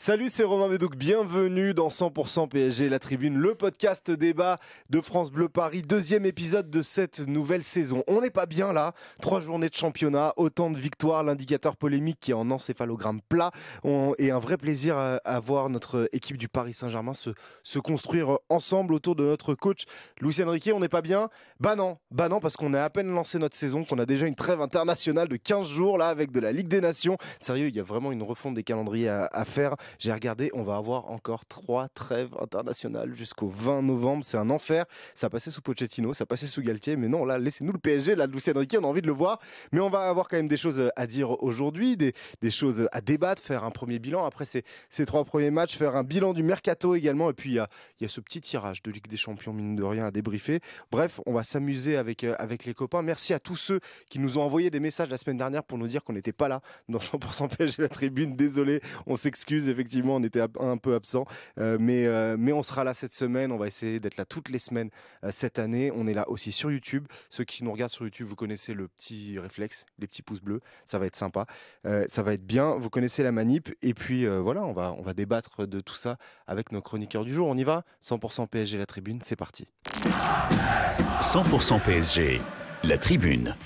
Salut, c'est Romain Bedouk. Bienvenue dans 100% PSG, la tribune, le podcast débat de France Bleu Paris. Deuxième épisode de cette nouvelle saison. On n'est pas bien là. Trois journées de championnat, autant de victoires, l'indicateur polémique qui est en encéphalogramme plat. On, et un vrai plaisir à, voir notre équipe du Paris Saint-Germain se, construire ensemble autour de notre coach Lucien Riquet. On n'est pas bien Bah non, bah non, parce qu'on a à peine lancé notre saison, qu'on a déjà une trêve internationale de 15 jours là avec de la Ligue des Nations. Sérieux, il y a vraiment une refonte des calendriers à faire. J'ai regardé, on va avoir encore trois trêves internationales jusqu'au 20 novembre. C'est un enfer. Ça passait sous Pochettino, ça passait sous Galtier, mais non, là, laissez-nous le PSG. Là, Lucien Riquet, on a envie de le voir. Mais on va avoir quand même des choses à dire aujourd'hui, des, choses à débattre, faire un premier bilan. Après ces, trois premiers matchs, faire un bilan du mercato également. Et puis, il y a, ce petit tirage de Ligue des Champions, mine de rien, à débriefer. Bref, on va s'amuser avec, euh, avec les copains. Merci à tous ceux qui nous ont envoyé des messages la semaine dernière pour nous dire qu'on n'était pas là dans 100% PSG la tribune. Désolé, on s'excuse effectivement, on était un peu absent, euh, mais, euh, mais on sera là cette semaine. On va essayer d'être là toutes les semaines euh, cette année. On est là aussi sur YouTube. Ceux qui nous regardent sur YouTube, vous connaissez le petit réflexe, les petits pouces bleus. Ça va être sympa. ça va être bien. Vous connaissez la manip. Et puis voilà, on va, on va débattre de tout ça avec nos chroniqueurs du jour. On y va 100% PSG La Tribune, c'est parti. 100% PSG La Tribune.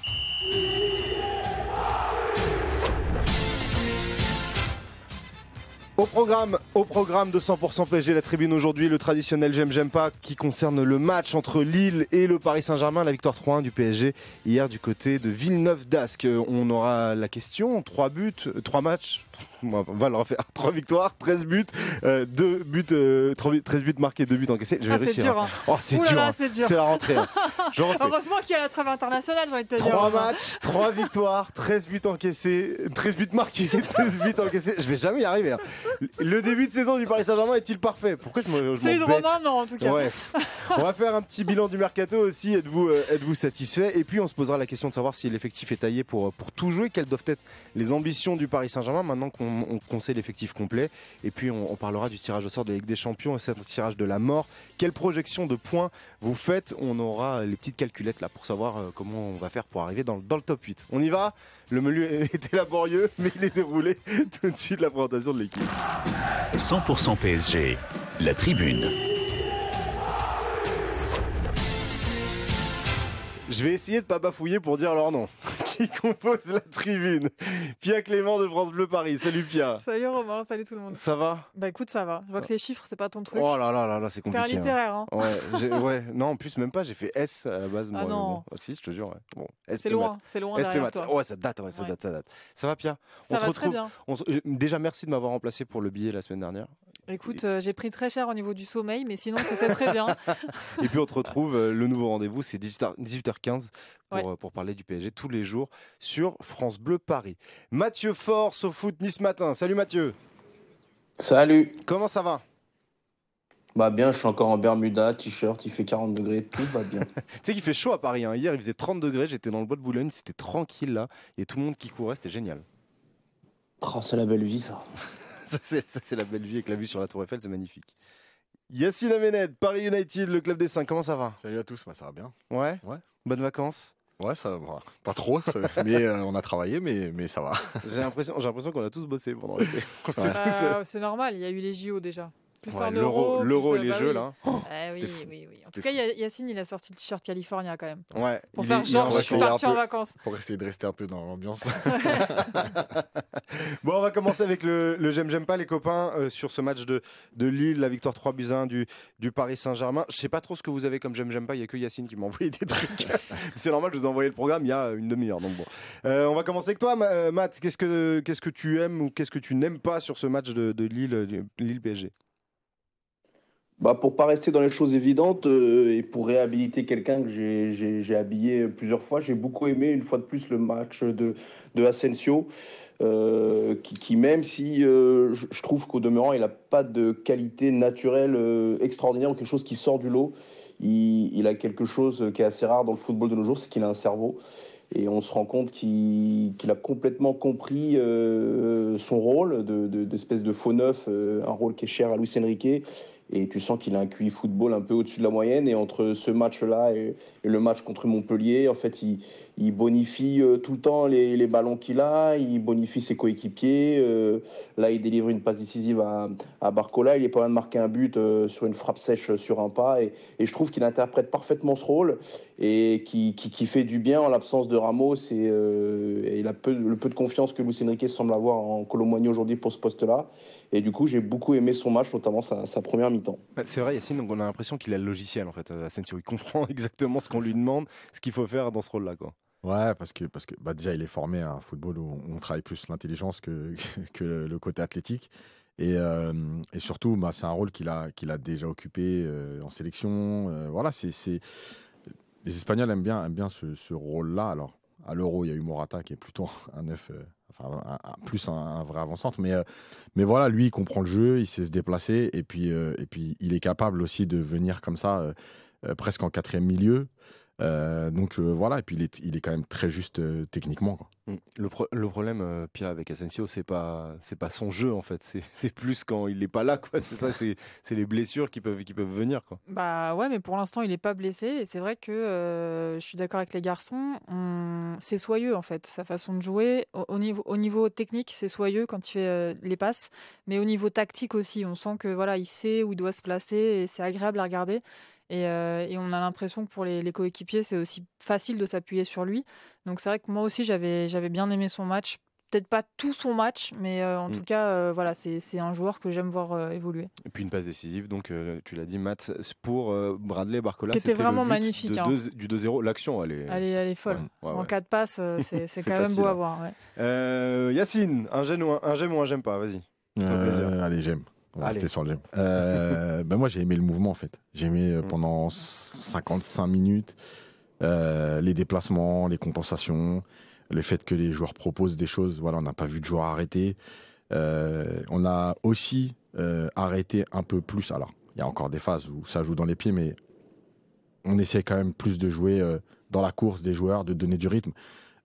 Au programme, au programme de 100% PSG, la tribune aujourd'hui, le traditionnel j'aime j'aime pas qui concerne le match entre Lille et le Paris Saint-Germain, la victoire 3-1 du PSG hier du côté de Villeneuve dasque euh, On aura la question, 3 buts, 3 euh, matchs, on va leur faire 3 victoires, 13 buts, 2 euh, buts, 13 euh, buts marqués, 2 buts encaissés. Je vais ah, réussir. Dur, hein. Hein. Oh, hein. c'est dur. C'est la rentrée. Heureusement qu'il y a la trêve internationale, j'ai envie de te dire. 3 matchs, 3 victoires, 13 buts encaissés, 13 buts marqués, 13 buts encaissés. Je vais jamais y arriver. Le début de saison du Paris Saint-Germain est-il parfait Pourquoi je me Celui de Romain, non, en tout cas. On va faire un petit bilan du mercato aussi. Êtes-vous euh, êtes-vous satisfait Et puis on se posera la question de savoir si l'effectif est taillé pour, pour tout jouer. Quelles doivent être les ambitions du Paris Saint-Germain maintenant qu'on on, conseille l'effectif complet. Et puis on, parlera du tirage au sort de la Ligue des Champions et un tirage de la mort. Quelle projection de points vous faites On aura les petites calculettes là pour savoir euh, comment on va faire pour arriver dans, dans le top 8. On y va Le menu était laborieux, mais il est déroulé tout de suite la présentation de l'équipe. 100% PSG, la tribune. Je vais essayer de ne pas bafouiller pour dire leur nom. Qui compose la tribune Pia Clément de France Bleu Paris. Salut Pia. Salut Romain, salut tout le monde. Ça va Bah écoute, ça va. Je vois que les chiffres, c'est pas ton truc. Oh là là là là, c'est compliqué. T'es un hein. littéraire, hein. Ouais, ouais, non, en plus, même pas, j'ai fait S à la base. Ah non. Ah, si, je te jure. c'est loin, c'est loin derrière toi. Ouais, ça date, ouais, ça date, ça date. Ça va Pia Ça on va retrouve, très bien. Déjà, merci de m'avoir remplacé pour le billet la semaine dernière. Écoute, euh, j'ai pris très cher au niveau du sommeil, mais sinon c'était très bien. Et puis on te retrouve, euh, le nouveau rendez-vous, c'est 18 18 euh, pour, parler du PSG tous les jours sur France Bleu Paris. Mathieu Force au foot Nice matin. Salut Mathieu. Salut. Comment ça va bah bien, je suis encore en Bermuda, t-shirt, il fait 40 degrés, tout va bien. tu sais qu'il fait chaud à Paris, hein. hier il faisait 30 degrés, j'étais dans le bois de Boulogne, c'était tranquille là, et tout le monde qui courait, c'était génial. Oh, c'est la belle vie ça. ça c'est la belle vie avec la vue sur la tour Eiffel, c'est magnifique. Yacine Amened, Paris United, le club des 5, comment ça va Salut à tous, moi bah, ça va bien. Ouais Ouais. Bonnes vacances Ouais, ça va. Pas trop, mais euh, on a travaillé, mais, mais ça va. J'ai l'impression, j'ai l'impression qu'on a tous bossé pendant l'été. Euh, ah, c'est normal, il y a eu les JO déjà plus L'euro euh, et les bah jeux, là. Hein. Oh, ah oui, oui, oui, En tout cas, Yacine, il a sorti le t-shirt California quand même. Ouais. Pour faire genre, je suis parti en vacances. Pour essayer de rester un peu dans l'ambiance. bon, on va commencer avec le, J'aime, j'aime pas, les copains, euh, sur ce match de, de Lille, la victoire 3 buts 1 du, du Paris Saint-Germain. Je sais pas trop ce que vous avez comme J'aime, j'aime pas. Il y a que Yacine qui m'a envoyé des trucs. C'est normal, je vous ai envoyé le programme il y a une demi-heure. Donc bon. Euh, on va commencer avec toi, Matt. Qu'est-ce que, quest que tu aimes ou qu'est-ce que tu n'aimes pas sur ce match de, de Lille, Lille PSG bah, pour pas rester dans les choses évidentes euh, et pour réhabiliter quelqu'un que j'ai habillé plusieurs fois, j'ai beaucoup aimé une fois de plus le match de, de Asensio, euh, qui, qui, même si euh, je trouve qu'au demeurant, il n'a pas de qualité naturelle euh, extraordinaire ou quelque chose qui sort du lot, il, il, a quelque chose qui est assez rare dans le football de nos jours, c'est qu'il a un cerveau. Et on se rend compte qu'il a complètement compris son rôle d'espèce de, de, de, faux neuf, un rôle qui est cher à Luis Enrique et tu sens qu'il a un QI football un peu au-dessus de la moyenne. Et entre ce match-là et, le match contre Montpellier, en fait, il, bonifie euh, tout le temps les, les ballons qu'il a, il bonifie ses coéquipiers. Euh, là, il délivre une passe décisive à, Barcola. Il est pas loin de marquer un but euh, sur une frappe sèche sur un pas. Et, je trouve qu'il interprète parfaitement ce rôle et qui, qui, fait du bien en l'absence de Ramos. Et, a le peu de confiance que Luis Enrique semble avoir en Colomboigny aujourd'hui pour ce poste-là. Et du coup, j'ai beaucoup aimé son match, notamment sa, première mi-temps. Bah, c'est vrai, Yacine, donc on a l'impression qu'il a le logiciel, en fait, euh, Asensio. Il comprend exactement ce qu'on lui demande, ce qu'il faut faire dans ce rôle-là. Quoi. Ouais, parce que, parce que bah, déjà, il est formé à un football où on travaille plus l'intelligence que, que le côté athlétique. Et, euh, et, surtout, bah, c'est un rôle qu'il a, qu'il a déjà occupé euh, en sélection. voilà, c'est, Les Espagnols aiment bien, bien ce, ce rôle-là. Alors, à l'Euro, il y a eu Morata qui est plutôt un neuf enfin plus un, vrai avant Mais, euh, mais voilà, lui, il comprend le jeu, il sait se déplacer, et puis, euh, et puis il est capable aussi de venir comme ça, euh, presque en quatrième milieu. Euh, donc euh, voilà, et puis il est, quand même très juste euh, techniquement. Mm. Le, problème, Pierre, avec Asensio, c'est pas pas son jeu en fait, c'est plus quand il n'est pas là. C'est ça, c'est les blessures qui peuvent, qui peuvent venir. Quoi. Bah ouais, mais pour l'instant, il n'est pas blessé. Et c'est vrai que je suis d'accord avec les garçons, c'est soyeux en fait, sa façon de jouer. Au, niveau, au niveau technique, c'est soyeux quand il fait les passes, mais au niveau tactique aussi, on sent que voilà, il sait où il doit se placer et c'est agréable à regarder. Euh, et, on a l'impression que pour les, coéquipiers, c'est aussi facile de s'appuyer sur lui. Donc c'est vrai que moi aussi, j'avais, j'avais bien aimé son match. Peut-être pas tout son match, mais euh, en mm. tout cas, euh, voilà, c'est, un joueur que j'aime voir évoluer. Et puis une passe décisive, donc tu l'as dit, Matt, pour Bradley Barcola. c'était vraiment magnifique. Hein. du 2-0, l'action, elle est... folle. en cas de passe, c'est, quand même beau à hein. voir. Yacine, un j'aime ou un, un j'aime ou un j'aime pas, vas-y. allez, j'aime. On sur le euh, ben moi, j'ai aimé le mouvement, en fait. J'ai aimé euh, mm. pendant 55 minutes euh, les déplacements, les compensations, le fait que les joueurs proposent des choses. Voilà, on n'a pas vu de joueurs arrêter. on a aussi arrêté un peu plus. Alors, il y a encore des phases où ça joue dans les pieds, mais on essaie quand même plus de jouer dans la course des joueurs, de donner du rythme.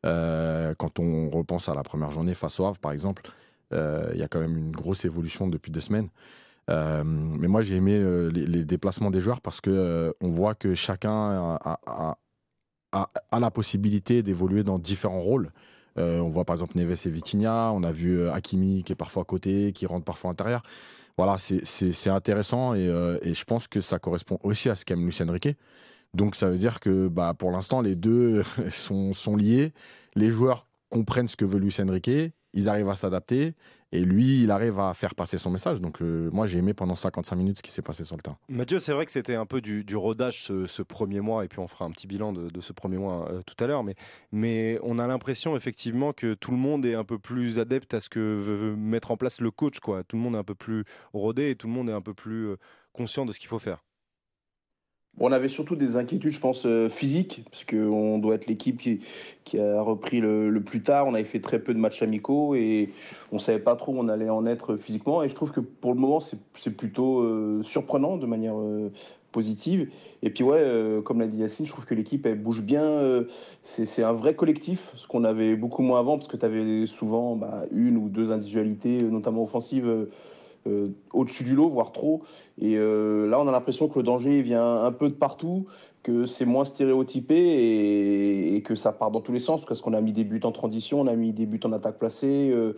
quand on repense à la première journée face au Havre, par exemple, euh, il y a quand même une grosse évolution depuis deux semaines. Euh, mais moi, j'ai aimé euh, les, déplacements des joueurs parce qu'on voit que chacun a, la possibilité d'évoluer dans différents rôles. on voit par exemple Neves et Vitinha, on a vu Hakimi qui est parfois à côté, qui rentre parfois à l'intérieur. Voilà, c'est intéressant et, je pense que ça correspond aussi à ce qu'aime Lucien Riquet. Donc ça veut dire que bah, pour l'instant, les deux sont, liés. Les joueurs comprennent ce que veut Lucien Riquet ils arrivent à s'adapter et lui, il arrive à faire passer son message. Donc, euh, moi, j'ai aimé pendant 55 minutes ce qui s'est passé sur le terrain. Mathieu, c'est vrai que c'était un peu du, rodage ce, premier mois, et puis on fera un petit bilan de, ce premier mois euh, tout à l'heure. Mais, on a l'impression, effectivement, que tout le monde est un peu plus adepte à ce que veut, mettre en place le coach. Quoi. Tout le monde est un peu plus rodé et tout le monde est un peu plus euh, conscient de ce qu'il faut faire. On avait surtout des inquiétudes, je pense, euh, physiques, parce qu'on doit être l'équipe qui, a repris le, plus tard. On avait fait très peu de matchs amicaux et on ne savait pas trop où on allait en être physiquement. Et je trouve que pour le moment, c'est plutôt euh, surprenant de manière euh, positive. Et puis ouais, comme l'a dit Yacine, je trouve que l'équipe elle bouge bien. c'est un vrai collectif, ce qu'on avait beaucoup moins avant, parce que tu avais souvent bah, une ou deux individualités, notamment offensives, euh, au-dessus du lot, voire trop. Et euh, là, on a l'impression que le danger vient un peu de partout, que c'est moins stéréotypé et, que ça part dans tous les sens. Parce qu'on a mis des buts en transition, on a mis des buts en attaque placée. Euh,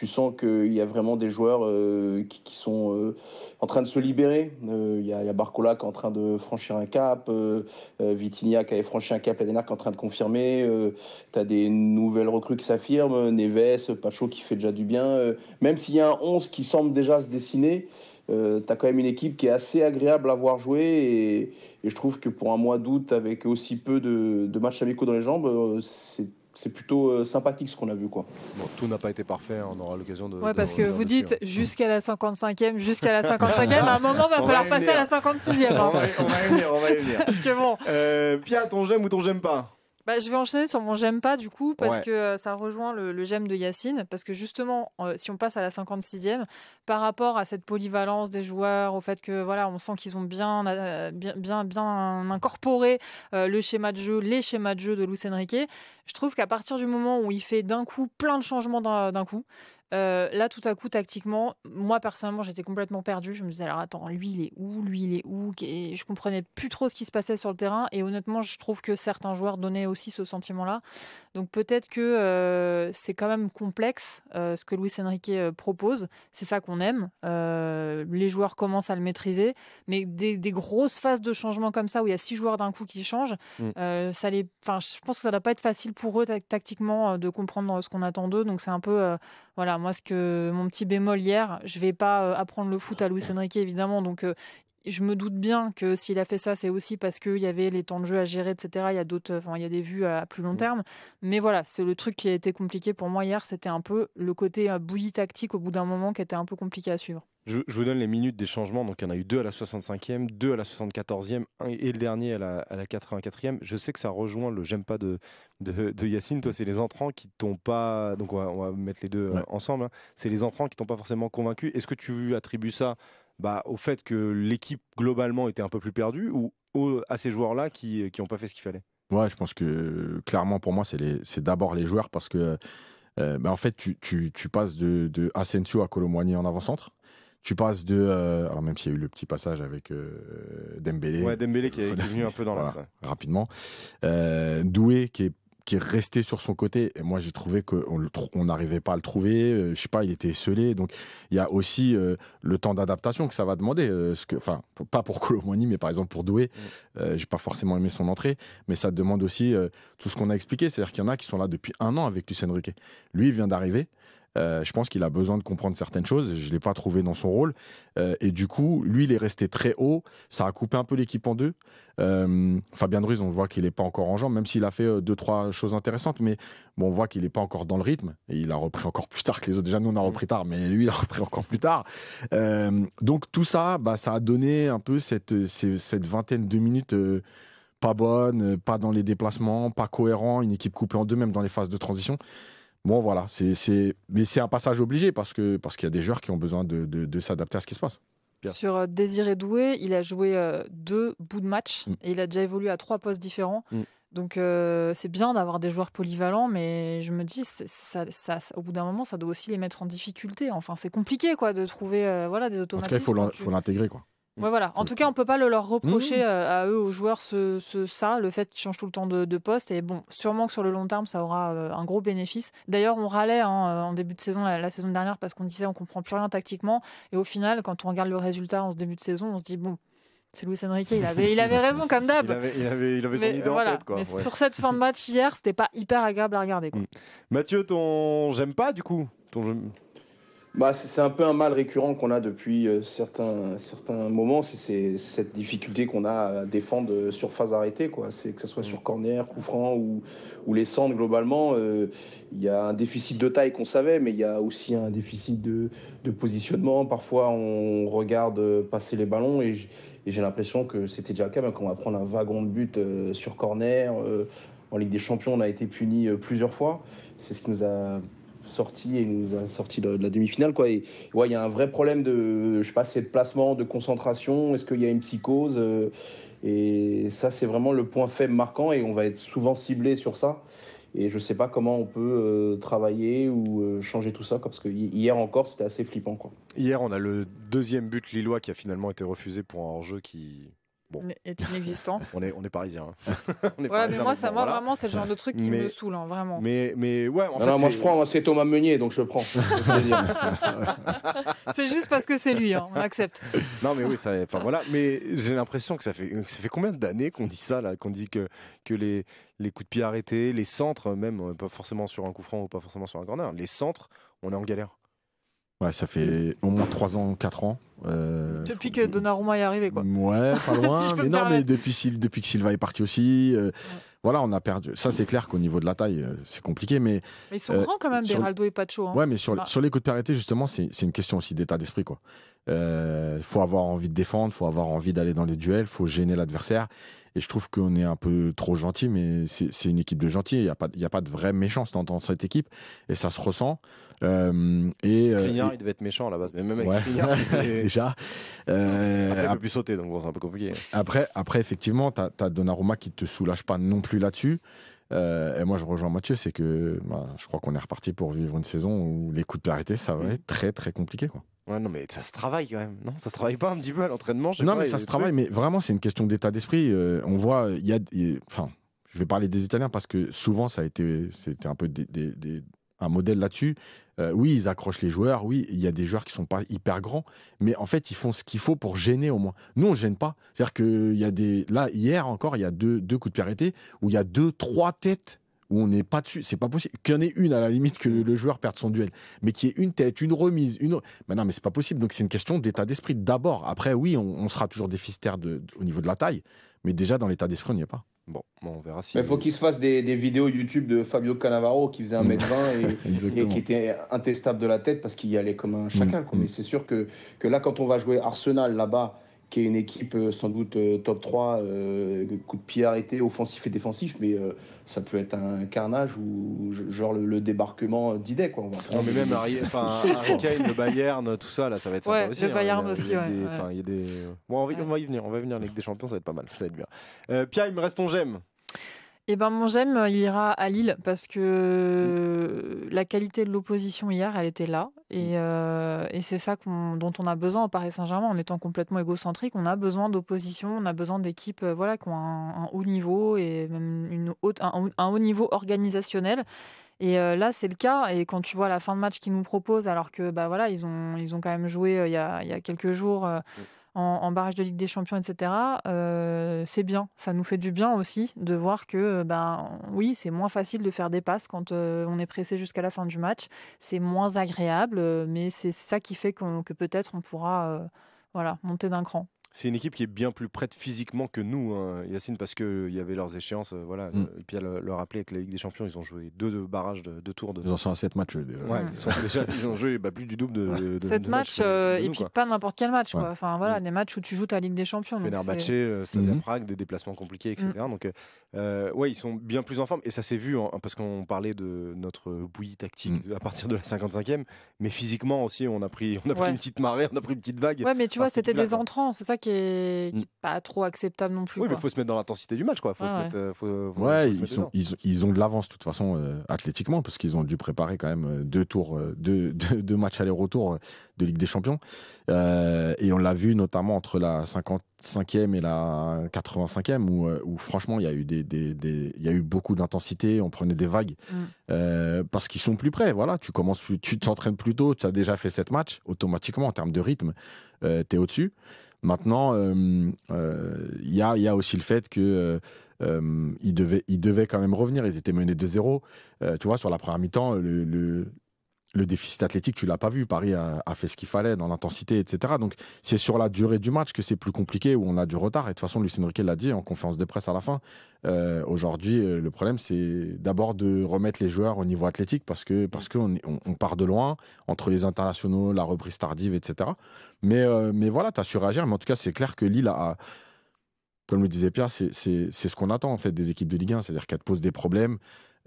tu sens qu'il y a vraiment des joueurs euh, qui, sont euh, en train de se libérer. Euh, il y, a Barcola qui est en train de franchir un cap, Vitinha qui avait franchi un cap et qui est en train de confirmer. tu as des nouvelles recrues qui s'affirment, Neves, Pacho qui fait déjà du bien. même s'il y a un 11 qui semble déjà se dessiner, tu as quand même une équipe qui est assez agréable à voir jouer. Et, je trouve que pour un mois d'août, avec aussi peu de, de matchs amicaux dans les jambes, c'est c'est plutôt euh, sympathique ce qu'on a vu. Quoi. tout n'a pas été parfait, on aura l'occasion de. Ouais, parce que vous dites hein. jusqu'à la 55e, jusqu'à la 55e, à un moment, va falloir passer à la 56e. Hein. On, va, y venir, on va y venir. parce que bon. Euh, Pia, ton j'aime ou ton j'aime pas bah, je vais enchaîner sur mon j'aime pas du coup parce que euh, ça rejoint le, j'aime de Yacine parce que justement euh, si on passe à la 56e par rapport à cette polyvalence des joueurs au fait que voilà on sent qu'ils ont bien euh, bien bien, incorporé le schéma de jeu les schémas de jeu de Luis Enrique je trouve qu'à partir du moment où il fait d'un coup plein de changements d'un coup euh, là, tout à coup, tactiquement, moi personnellement, j'étais complètement perdue. Je me disais, alors attends, lui il est où Lui il est où Et je comprenais plus trop ce qui se passait sur le terrain. Et honnêtement, je trouve que certains joueurs donnaient aussi ce sentiment-là. Donc peut-être que euh, c'est quand même complexe euh, ce que Luis Enrique propose. C'est ça qu'on aime. les joueurs commencent à le maîtriser. Mais des, grosses phases de changement comme ça, où il y a six joueurs d'un coup qui changent, mm. ça les... enfin, je pense que ça ne va pas être facile pour eux tactiquement de comprendre ce qu'on attend d'eux. Donc c'est un peu voilà, moi, ce que mon petit bémol hier, je vais pas euh, apprendre le foot à Luis Enrique, évidemment. Donc, euh, je me doute bien que s'il a fait ça, c'est aussi parce qu'il y avait les temps de jeu à gérer, etc. Il y a d'autres, enfin, il y a des vues à plus long mmh. terme. Mais voilà, c'est le truc qui a été compliqué pour moi hier. C'était un peu le côté euh, bouillie tactique au bout d'un moment qui était un peu compliqué à suivre. Je, vous donne les minutes des changements. Donc, il y en a eu deux à la 65e, deux à la 74e et le dernier à la, à la 84e. Je sais que ça rejoint le j'aime pas de, de, Yacine. Toi, c'est les entrants qui t'ont pas. Donc, on va, mettre les deux euh, ensemble. Hein. C'est les entrants qui t'ont pas forcément convaincu. Est-ce que tu attribues ça bah, au fait que l'équipe globalement était un peu plus perdue ou à ces joueurs-là qui n'ont pas fait ce qu'il fallait Ouais, je pense que euh, clairement pour moi, c'est d'abord les joueurs parce que. Euh, bah, en fait, tu, tu, passes de, de Asensio à Colomboigny en avant-centre. Tu passes de. Euh, alors, même s'il y a eu le petit passage avec euh, Dembélé. Ouais, Dembélé qui est, qui venu un peu dans Rapidement. Euh, Doué qui est qui est resté sur son côté. Et moi, j'ai trouvé qu'on n'arrivait pas à le trouver. Je je sais pas, il était seulé. Donc, il y a aussi le temps d'adaptation que ça va demander. enfin, pas pour Colomani, mais par exemple pour Doué. Mm. j'ai pas forcément aimé son entrée, mais ça demande aussi tout ce qu'on a expliqué. C'est-à-dire qu'il y en a qui sont là depuis un an avec Lucien Riquet. Lui, il vient d'arriver. Euh, je pense qu'il a besoin de comprendre certaines choses. Je ne l'ai pas trouvé dans son rôle. Euh, et du coup, lui, il est resté très haut. Ça a coupé un peu l'équipe en deux. Euh, Fabien Ruiz, on voit qu'il n'est pas encore en jambe même s'il a fait deux, trois choses intéressantes. Mais on voit qu'il n'est pas encore dans le rythme. Et il a repris encore plus tard que les autres. Déjà, nous, on a repris tard, mais lui, il a repris encore plus tard. donc, tout ça, bah, ça a donné un peu cette, cette vingtaine de minutes pas bonne, pas dans les déplacements, pas cohérent, une équipe coupée en deux, même dans les phases de transition. Bon, voilà, c'est, mais c'est un passage obligé parce, que, parce qu'il y a des joueurs qui ont besoin de, de, s'adapter à ce qui se passe. Sur euh, Désiré Doué, il a joué euh, deux bouts de match mm. et il a déjà évolué à trois postes différents. Mm. Donc euh, c'est bien d'avoir des joueurs polyvalents, mais je me dis, ça, au bout d'un moment, ça doit aussi les mettre en difficulté. Enfin, c'est compliqué quoi de trouver voilà des automatismes. En tout cas, il faut l'intégrer quoi. Ouais, voilà. En tout cas, on ne peut pas leur reprocher mmh. euh, à eux, aux joueurs, ce, ça, le fait qu'ils changent tout le temps de, poste. Et bon, sûrement que sur le long terme, ça aura euh, un gros bénéfice. D'ailleurs, on râlait hein, euh, en début de saison, la, saison dernière, parce qu'on disait on comprend plus rien tactiquement. Et au final, quand on regarde le résultat en ce début de saison, on se dit bon, c'est Luis Enrique, il avait, il avait raison comme d'hab. Il avait, il avait, il avait son idée en tête. Mais sur cette fin de match hier, ce c'était pas hyper agréable à regarder. Mmh. Mathieu, ton j'aime pas du coup ton bah, c'est un peu un mal récurrent qu'on a depuis euh, certains, certains moments, c'est cette difficulté qu'on a à défendre euh, sur phase arrêtée, quoi. que ce soit mmh. sur corner, coup franc ou, ou les centres globalement. Euh, il y a un déficit de taille qu'on savait, mais il y a aussi un déficit de, positionnement. Parfois, on regarde passer les ballons et j'ai l'impression que c'était déjà le cas, quand on va prendre un wagon de but sur corner. en Ligue des Champions, on a été puni plusieurs fois. C'est ce qui nous a sorti et nous a sorti de, la demi-finale. Quoi. Et ouais, il y a un vrai problème de, je sais pas, de placement, de concentration. Est-ce qu'il y a une psychose euh, Et ça, c'est vraiment le point faible marquant et on va être souvent ciblé sur ça. Et je sais pas comment on peut euh, travailler ou euh, changer tout ça, parce que hier encore, c'était assez flippant. Quoi. Hier, on a le deuxième but lillois qui a finalement été refusé pour un hors-jeu qui est inexistant. on est, on est parisien. Hein. ouais, mais moi, ça, moi vraiment, c'est le genre de truc qui me saoule, hein, vraiment. Mais, mais ouais, en fait, moi, je prends, c'est Thomas Meunier, donc je prends. c'est juste parce que c'est lui, hein, on accepte. Non, mais oui, ça, enfin voilà, mais j'ai l'impression que ça fait, ça fait combien d'années qu'on dit ça, là, qu'on dit que, que les, les coups de pied arrêtés, les centres, même, euh, pas forcément sur un coup franc ou pas forcément sur un corner, les centres, on est en galère. Ouais, ça fait au moins 3 ans, 4 ans. Euh, depuis que Donnarumma est arrivé, quoi. Ouais, pas loin. mais non, mais depuis, depuis que Silva est parti aussi. Euh, voilà, on a perdu. Ça, c'est clair qu'au niveau de la taille, euh, c'est compliqué. Mais, mais ils sont grands quand même, Beraldo et Pacho. Hein. Ouais, mais sur, bah. sur les coups de périté, justement, c'est une question aussi d'état d'esprit, quoi. faut avoir envie de défendre, il faut avoir envie d'aller dans les duels, il faut gêner l'adversaire. Et je trouve qu'on est un peu trop gentil, mais c'est une équipe de gentils. Il n'y a, pas, de vraie méchance dans, cette équipe. Et ça se ressent. Euh, et, euh, Skriniar, il devait être méchant à la base. Mais même avec Skriniar, déjà. Euh, après, il sauter, donc c'est un peu compliqué. Après, après effectivement, tu as, Donnarumma qui ne te soulage pas non plus là-dessus. Euh, et moi, je rejoins Mathieu, c'est que bah, je crois qu'on est reparti pour vivre une saison où les coups de clarité ça va mm. être très, très compliqué non, mais ça se travaille quand même. Non, ça se travaille pas un petit peu à l'entraînement. Non, mais ça se travaille, mais vraiment, c'est une question d'état d'esprit. Euh, on voit, il y a. Enfin, je vais parler des Italiens parce que souvent, ça a été. C'était un peu un modèle là-dessus. Euh, oui, ils accrochent les joueurs. Oui, il y a des joueurs qui sont pas hyper grands. Mais en fait, ils font ce qu'il faut pour gêner au moins. Nous, on gêne pas. C'est-à-dire qu'il y a des. Là, hier encore, il y a deux, deux coups de pied où il y a deux, trois têtes où on n'est pas dessus. C'est pas possible. Qu'il y en ait une à la limite que le joueur perde son duel, mais qu'il y ait une tête, une remise, une. Mais non, mais c'est pas possible. Donc c'est une question d'état d'esprit d'abord. Après, oui, on, sera toujours des fistères au niveau de la taille, mais déjà dans l'état d'esprit, on n'y est pas. Bon, on verra si. il faut qu'il se fasse des, vidéos YouTube de Fabio Cannavaro qui faisait 1m20 mm. et, qui était intestable de la tête parce qu'il y allait comme un chacun. Mm. Mais c'est sûr que, que là, quand on va jouer Arsenal là-bas, qui est une équipe euh, sans doute euh, top 3, euh, coup de pied arrêté, offensif et défensif, mais ça peut être un carnage ou genre le, débarquement d'idées non, mais même Harry, Kane, le Bayern, tout ça, là, ça va être sympa ouais, aussi. Le hein. Bayern aussi, ouais. Bon, on, va, y venir, on va y venir avec des champions, ça va être pas mal, ça va être bien. Euh, Pia, il me reste ton j'aime. Eh ben mon j'aime, euh, il ira à Lille parce que euh, la qualité de l'opposition hier, elle était là. Et, mmh. euh, c'est ça dont on a besoin au Paris Saint-Germain, en étant complètement égocentrique. On a besoin d'opposition, on a besoin d'équipes voilà, qui ont un, haut niveau et même une haute, un, haut niveau organisationnel. Et là, c'est le cas. Et quand tu vois la fin de match qu'ils nous proposent, alors que bah voilà, ils ont ils ont quand même joué il, y a, y a, quelques jours mmh en, barrage de Ligue des Champions, etc. Euh, c'est bien, ça nous fait du bien aussi de voir que, euh, ben oui, c'est moins facile de faire des passes quand euh, on est pressé jusqu'à la fin du match. C'est moins agréable, mais c'est ça qui fait que peut-être on pourra, voilà, monter d'un cran. C'est une équipe qui est bien plus prête physiquement que nous, hein, Yacine, parce qu'il euh, y avait leurs échéances. Euh, voilà. Mm. Et puis, à euh, le, rappeler, avec la Ligue des Champions, ils ont joué deux, barrages, de, deux tours. De... Ils en sont à 7 matchs déjà. ils, ont joué bah, plus du double de. de 7 matchs, et puis pas n'importe quel match. Enfin, voilà, mm. des matchs où tu joues ta Ligue des Champions. Fenerbahce, Slavia mm. Prague, des déplacements compliqués, etc. Donc, ouais, ils sont bien plus en forme. Et ça s'est vu, hein, parce qu'on parlait de notre bouillie tactique à partir de la 55e. Mais physiquement aussi, on a pris, on a pris une petite marée, on a pris une petite vague. Ouais, mais tu vois, c'était des entrants, c'est ça qui est, pas trop acceptable non plus. Oui, mais il faut se mettre dans l'intensité du match, quoi. ils, ils, ont de l'avance, de toute façon, euh, athlétiquement, parce qu'ils ont dû préparer quand même euh, deux tours, euh, deux, matchs aller-retour de Ligue des Champions. et on l'a vu notamment entre la 55e et la 85e, où, où franchement, il y, a eu des, des, y a eu beaucoup d'intensité, on prenait des vagues, mm. parce qu'ils sont plus près. Voilà, tu commences, tu t'entraînes plus tôt, tu as déjà fait 7 matchs, automatiquement, en termes de rythme. Euh, t'es au-dessus. Maintenant, il euh, euh, y a, aussi le fait que... devaient, ils devaient quand même revenir, ils étaient menés 2-0. tu vois, sur la première mi-temps, le, le le déficit athlétique, tu l'as pas vu. Paris a, fait ce qu'il fallait dans l'intensité, etc. Donc c'est sur la durée du match que c'est plus compliqué, où on a du retard. Et de toute façon, Lucien Riquet l'a dit en conférence de presse à la fin. Euh, aujourd'hui, euh, le problème, c'est d'abord de remettre les joueurs au niveau athlétique parce que parce qu'on on, part de loin entre les internationaux, la reprise tardive, etc. Mais, euh, mais voilà, tu as su réagir. Mais en tout cas, c'est clair que Lille a, comme le disait Pierre, c'est ce qu'on attend en fait des équipes de Ligue 1, c'est-à-dire qu'elles te posent des problèmes,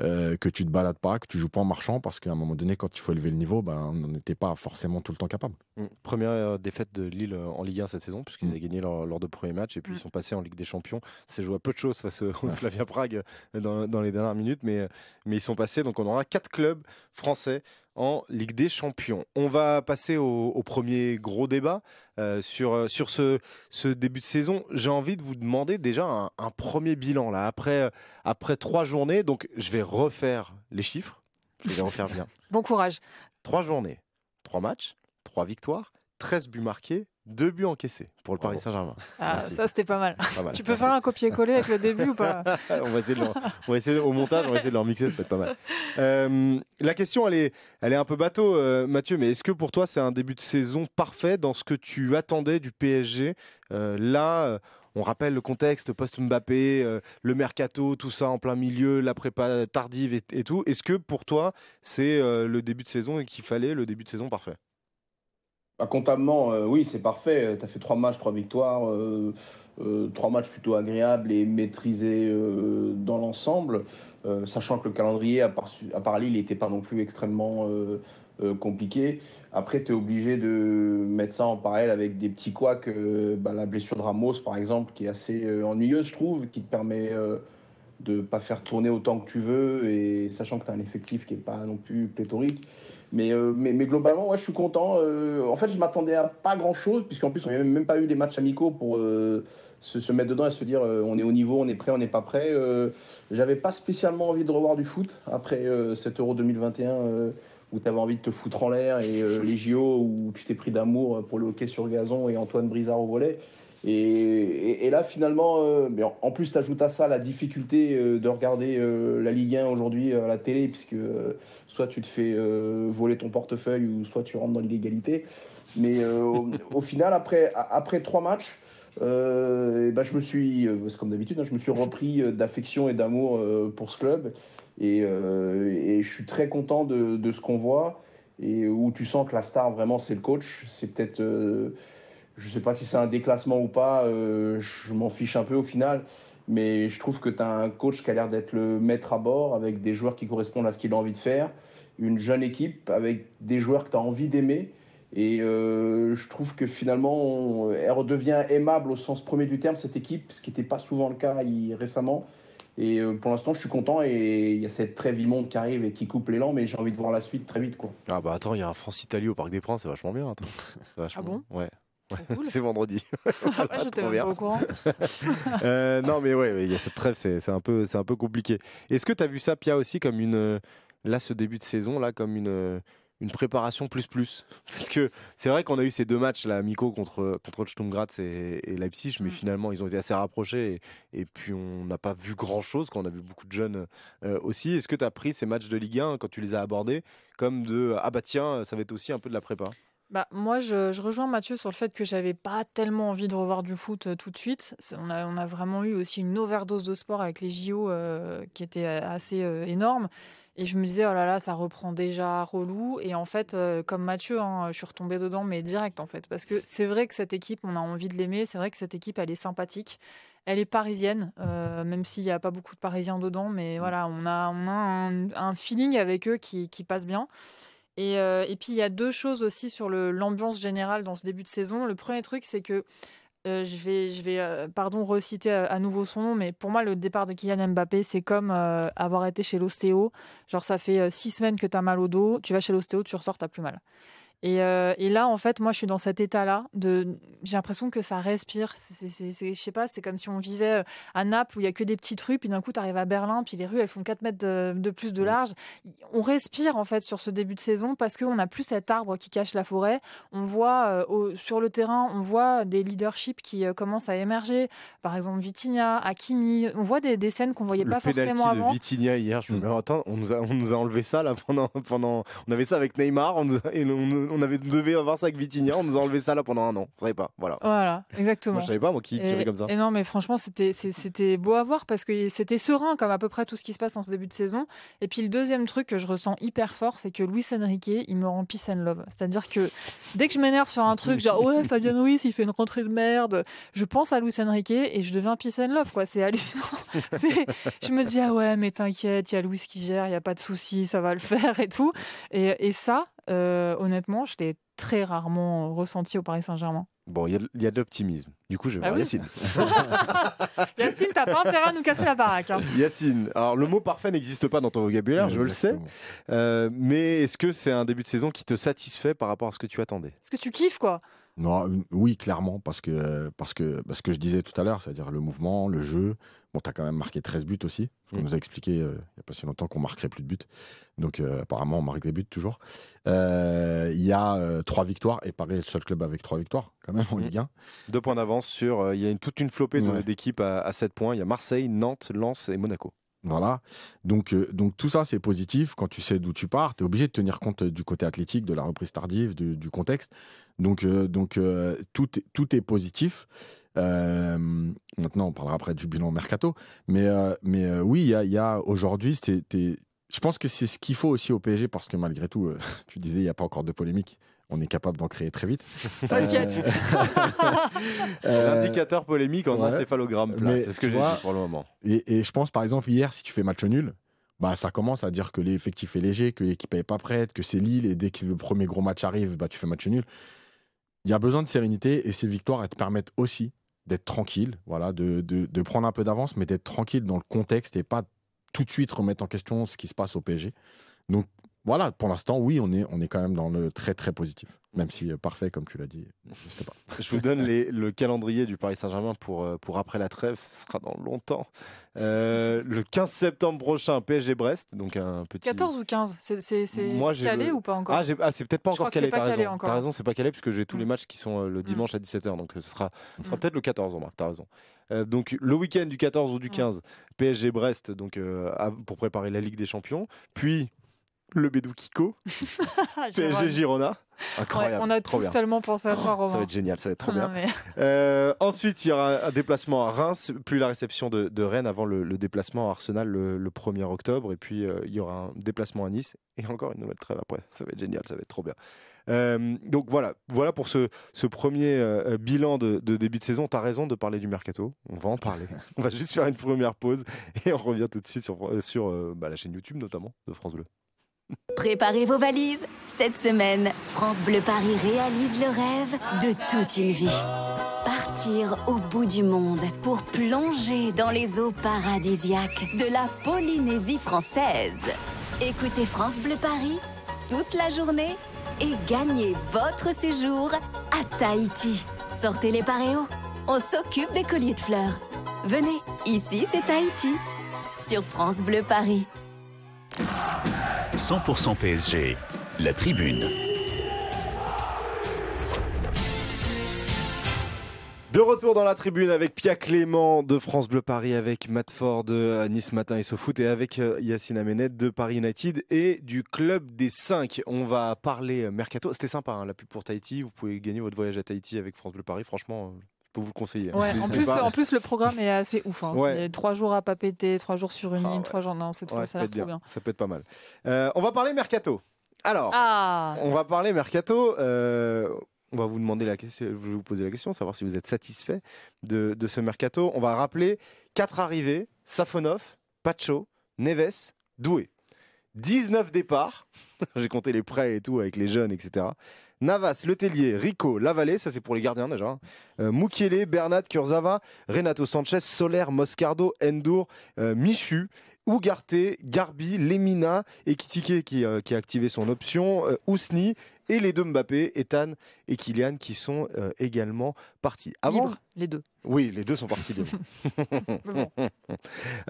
euh, que tu te balades pas, que tu joues pas en marchant, parce qu'à un moment donné, quand il faut élever le niveau, ben, on n'était pas forcément tout le temps capable. Mm. Première euh, défaite de Lille euh, en Ligue 1 cette saison, puisqu'ils ont mm. avaient gagné lors leur premier match et puis ils mm. sont passés en Ligue des Champions. C'est joué à peu de choses face au Slavia Prague dans, les dernières minutes, mais, mais ils sont passés, donc on aura quatre clubs français en Ligue des Champions. On va passer au, premier gros débat euh, sur, euh, sur ce, début de saison. J'ai envie de vous demander déjà un, premier bilan là, après, euh, après trois journées. Donc je vais refaire les chiffres. Je vais en faire bien. bon courage. Trois journées, trois matchs, trois victoires, 13 buts marqués, deux buts encaissés pour le Paris Saint-Germain. Ah, ça, c'était pas mal. Tu peux faire un copier-coller avec le début ou pas on, va essayer de on va essayer au montage, on va essayer de leur mixer, ça peut être pas mal. Euh, la question, elle est, elle est un peu bateau, euh, Mathieu, mais est-ce que pour toi, c'est un début de saison parfait dans ce que tu attendais du PSG euh, Là, on rappelle le contexte post-Mbappé, le mercato, tout ça en plein milieu, la prépa tardive et tout. Est-ce que pour toi, c'est le début de saison et qu'il fallait le début de saison parfait bah, euh, oui, c'est parfait. Euh, tu as fait trois matchs, trois victoires, euh, trois matchs plutôt agréables et maîtrisés dans l'ensemble, sachant que le calendrier, à part, à n'était pas non plus extrêmement compliqué. Après, tu es obligé de mettre ça en parallèle avec des petits couacs. Bah, la blessure de Ramos, par exemple, qui est assez ennuyeuse, je trouve, qui te permet de ne pas faire tourner autant que tu veux, et sachant que tu as un effectif qui n'est pas non plus pléthorique. Euh, mais, globalement, je suis content. Euh, en fait, je m'attendais à pas grand-chose, puisqu'en plus, on n'avait même pas eu les matchs amicaux pour euh, se, mettre dedans et se dire on est au niveau, on est prêt, on n'est pas prêt. J'avais pas spécialement envie de revoir du foot après cet Euro 2021 où tu avais envie de te foutre en l'air et les JO où tu t'es pris d'amour pour le hockey sur gazon et Antoine Brizard au volet. Et, là, finalement, euh, en, plus, tu ajoutes à ça la difficulté euh, de regarder euh, la Ligue 1 aujourd'hui à la télé, puisque soit tu te fais voler ton portefeuille ou soit tu rentres dans l'illégalité. Mais au, final, après, après trois matchs, eh ben je me suis, comme d'habitude, hein, je me suis repris d'affection et d'amour pour ce club. Et, je suis très content de, de ce qu'on voit. Et où tu sens que la star, vraiment, c'est le coach. C'est peut-être je sais pas si c'est un déclassement ou pas, euh, je m'en fiche un peu au final. Mais je trouve que tu as un coach qui a l'air d'être le maître à bord, avec des joueurs qui correspondent à ce qu'il a envie de faire, une jeune équipe avec des joueurs que tu as envie d'aimer. Et euh, je trouve que finalement, elle redevient aimable au sens premier du terme, cette équipe, ce qui n'était pas souvent le cas récemment. Et euh, pour l'instant, je suis content et il y a cette trêve immonde qui arrive et qui coupe l'élan, mais j'ai envie de voir la suite très vite. Quoi. Ah bah attends, il y a un France-Italie au Parc des Princes, c'est vachement bien. Vachement, ah bon Ouais, c'est vendredi. J'étais même pas au courant. Euh, non, mais ouais, il y a cette trêve, c'est un, peu, compliqué. Est-ce que tu as vu ça, Pia, aussi, comme une. Euh, là, ce début de saison, là, comme une euh, une préparation plus plus parce que c'est vrai qu'on a eu ces deux matchs là Miko contre contre et, et, Leipzig mais mm. finalement ils ont été assez rapprochés et, puis on n'a pas vu grand chose quand on a vu beaucoup de jeunes aussi est-ce que tu as pris ces matchs de Ligue 1 quand tu les as abordés comme de ah bah tiens ça va être aussi un peu de la prépa bah, moi, je, rejoins Mathieu sur le fait que j'avais pas tellement envie de revoir du foot euh, tout de suite. On a, vraiment eu aussi une overdose de sport avec les JO euh, qui était euh, assez énorme. Et je me disais, oh là là, ça reprend déjà relou. Et en fait, comme Mathieu, hein, je suis retombée dedans, mais direct en fait. Parce que c'est vrai que cette équipe, on a envie de l'aimer. C'est vrai que cette équipe, elle est sympathique. Elle est parisienne, même s'il n'y a pas beaucoup de Parisiens dedans. Mais mmh. voilà, on a, un, feeling avec eux qui, qui passe bien. Euh, et, puis il y a deux choses aussi sur l'ambiance générale dans ce début de saison. Le premier truc, c'est que euh, je vais, euh, pardon, reciter à, nouveau son nom, mais pour moi, le départ de Kylian Mbappé, c'est comme avoir été chez l'ostéo. Genre, ça fait six semaines que tu as mal au dos, tu vas chez l'ostéo, tu ressors, tu plus mal. Euh, et, là, en fait, moi, je suis dans cet état-là. De, j'ai l'impression que ça respire. Je sais pas, c'est comme si on vivait euh, à Naples où il y a que des petites rues, puis d'un coup, tu arrives à Berlin, puis les rues, elles font 4 mètres de, plus de large. On respire, en fait, sur ce début de saison parce qu'on n'a plus cet arbre qui cache la forêt. On voit euh, sur le terrain, on voit des leaderships qui commencent à émerger. Par exemple, Vitinha, Hakimi. On voit des, scènes qu'on voyait pas forcément avant. de Vitinha hier, je me mm. dis, attends, on nous, a, on nous a enlevé ça là pendant, pendant. On avait ça avec Neymar, on et on avait devait avoir ça avec Vitinia, on nous a enlevé ça là pendant un an. ne savais pas, voilà. Voilà, exactement. Moi, je savais pas moi qui tirait comme ça. Et non, mais franchement, c'était c'était beau à voir parce que c'était serein comme à peu près tout ce qui se passe en ce début de saison. Et puis le deuxième truc que je ressens hyper fort, c'est que Luis Enrique, il me rend peace and love. C'est-à-dire que dès que je m'énerve sur un truc, genre ouais, Fabien Ruiz, il fait une rentrée de merde, je pense à Luis Enrique et je deviens peace and love quoi. C'est hallucinant. je me dis ah ouais, mais t'inquiète, il y a Luis qui gère, il y a pas de souci, ça va le faire et tout. Et, et ça, euh, honnêtement, je l'ai très rarement euh, ressenti au Paris Saint-Germain. Bon, il y, a de l'optimisme. Du coup, je vais ah voir Yacine. Yacine, t'as pas intérêt à nous casser la baraque. Hein. Yacine, alors le mot parfait n'existe pas dans ton vocabulaire, je le sais. Euh, mais est-ce que c'est un début de saison qui te satisfait par rapport à ce que tu attendais Est-ce que tu kiffes, quoi non, oui, clairement, parce que, parce que bah, ce que je disais tout à l'heure, c'est-à-dire le mouvement, le jeu. Bon, t'as quand même marqué 13 buts aussi. Parce On mm. nous a expliqué euh, il n'y a pas si longtemps qu'on marquerait plus de buts. Donc, euh, apparemment, on marque des buts toujours. Euh, il y a trois victoires, et est le seul club avec trois victoires, quand même, en mm. Ligue 1. Deux points d'avance sur. Il y a toute une flopée d'équipes à, à 7 points. Il y a Marseille, Nantes, Lens et Monaco. Voilà. Donc, euh, donc tout ça, c'est positif. Quand tu sais d'où tu pars, tu es obligé de tenir compte euh, du côté athlétique, de la reprise tardive, du, contexte. Donc, euh, donc tout, tout est positif. maintenant, on parlera après du bilan mercato. Mais, mais oui, il y a, y a aujourd'hui, je pense que c'est ce qu'il faut aussi au PSG parce que malgré tout, tu disais, il n'y a pas encore de polémique on est capable d'en créer très vite. T'inquiète. Euh, L'indicateur polémique en encéphalogramme c'est ce que j'ai dit pour le moment. Et, je pense par exemple hier, si tu fais match nul, bah ça commence à dire que l'effectif est léger, que l'équipe n'est pas prête, que c'est Lille et dès que le premier gros match arrive, bah tu fais match nul. Il y a besoin de sérénité et ces victoires te permettent aussi d'être tranquille, voilà, de, de prendre un peu d'avance, mais d'être tranquille dans le contexte et pas tout de suite remettre en question ce qui se passe au PSG. Donc voilà, pour l'instant, oui, on est, on est quand même dans le très très positif, même si euh, parfait, comme tu l'as dit, n'est pas. Je vous donne le calendrier du Paris Saint-Germain pour, euh, pour après la trêve, ce sera dans longtemps. Euh, le 15 septembre prochain, PSG-Brest, donc un petit. 14 ou 15 C'est calé ou pas encore ah, ah, c'est peut-être pas encore calé, t'as raison. c'est pas calé, puisque j'ai tous les mm. matchs qui sont le mm. dimanche à 17h, donc ce sera, ce sera mm. peut-être le 14, Omar, t'as raison. donc le week-end du 14 ou du 15, PSG Brest donc pour préparer la Ligue des Champions. Puis le Bédou Kiko, PSG Girona. Incroyable. on a tous tellement pensé à toi, oh, Romain. Ça va être génial, ça va être trop bien. Euh, ensuite, il y aura un déplacement à Reims, plus la réception de, Rennes avant le, déplacement à Arsenal le, 1er octobre. Et puis, euh, il y aura un déplacement à Nice et encore une nouvelle trêve après. Ça va être génial, ça va être trop bien. Euh, donc voilà, voilà pour ce, premier bilan de, début de saison. Tu as raison de parler du mercato. On va en parler. on va juste faire une première pause et on revient tout de suite sur, sur bah, la chaîne YouTube notamment de France Bleu. Préparez vos valises. Cette semaine, France Bleu Paris réalise le rêve de toute une vie. Partir au bout du monde pour plonger dans les eaux paradisiaques de la Polynésie française. Écoutez France Bleu Paris toute la journée et gagnez votre séjour à Tahiti. Sortez les paréos. On s'occupe des colliers de fleurs. Venez, ici c'est Tahiti. Sur France Bleu Paris. 100% PSG, la tribune. De retour dans la tribune avec Pia Clément de France Bleu Paris, avec Matt Ford de euh, Nice Matin et Foot et avec euh, Yacine Amenet de Paris United et du Club des 5. On va parler euh, mercato. C'était sympa hein, la pub pour Tahiti. Vous pouvez gagner votre voyage à Tahiti avec France Bleu Paris. Franchement, peux vous le conseiller. Ouais, en, plus, en, plus, le programme est assez ouf. Hein. trois jours à pas péter, trois jours sur une ah ligne, trois jours. Non, c'est ça, bien. Bien. ça peut être pas mal. Euh, on va parler mercato. Alors, ah. on va parler mercato. Euh, on va vous demander la question, je vous poser la question, savoir si vous êtes satisfait de, ce mercato. On va rappeler quatre arrivées Safonov, Pacho, Neves, Doué. 19 départs. J'ai compté les prêts et tout avec les jeunes, etc. Navas, Letellier, Rico, Lavallée, ça c'est pour les gardiens déjà. Hein. Euh, Mukiele, Bernat, Kurzawa, Renato Sanchez, Soler, Moscardo, Endur, euh, Michu. Ugarte, Garbi, Lemina, Ekitike qui, euh, qui a activé son option, euh, Ousni, et les deux Mbappé, Ethan et Kylian, qui sont euh, également partis. Avant... les deux. Oui, les deux sont partis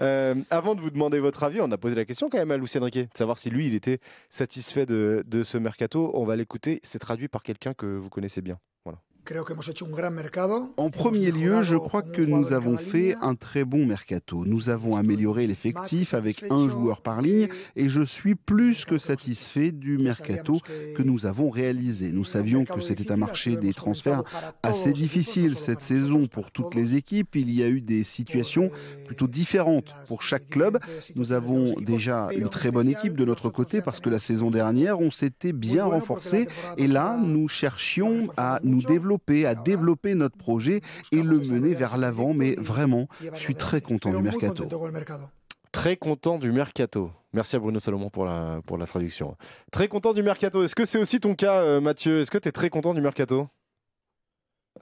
euh, avant de vous demander votre avis, on a posé la question quand même à Lucien Riquet, de savoir si lui, il était satisfait de ce mercato. On va l'écouter, c'est traduit par quelqu'un que vous connaissez bien. En premier lieu, je crois que nous avons fait un très bon mercato. Nous avons amélioré l'effectif avec un joueur par ligne et je suis plus que satisfait du mercato que nous avons réalisé. Nous savions que c'était un marché des transferts assez difficile cette saison pour toutes les équipes. Il y a eu des situations eh, plutôt différentes pour chaque club. Nous avons déjà une très bonne équipe de notre côté parce que la saison dernière, on s'était bien renforcé et là, nous cherchions à nous développer à développer notre projet et le mener vers l'avant. Mais vraiment, je suis très content du mercato. Très content du mercato. Merci à Bruno Salomon pour la, pour la traduction. Très content du mercato. Est-ce que c'est aussi ton cas, euh, Mathieu Est-ce que tu es très content du mercato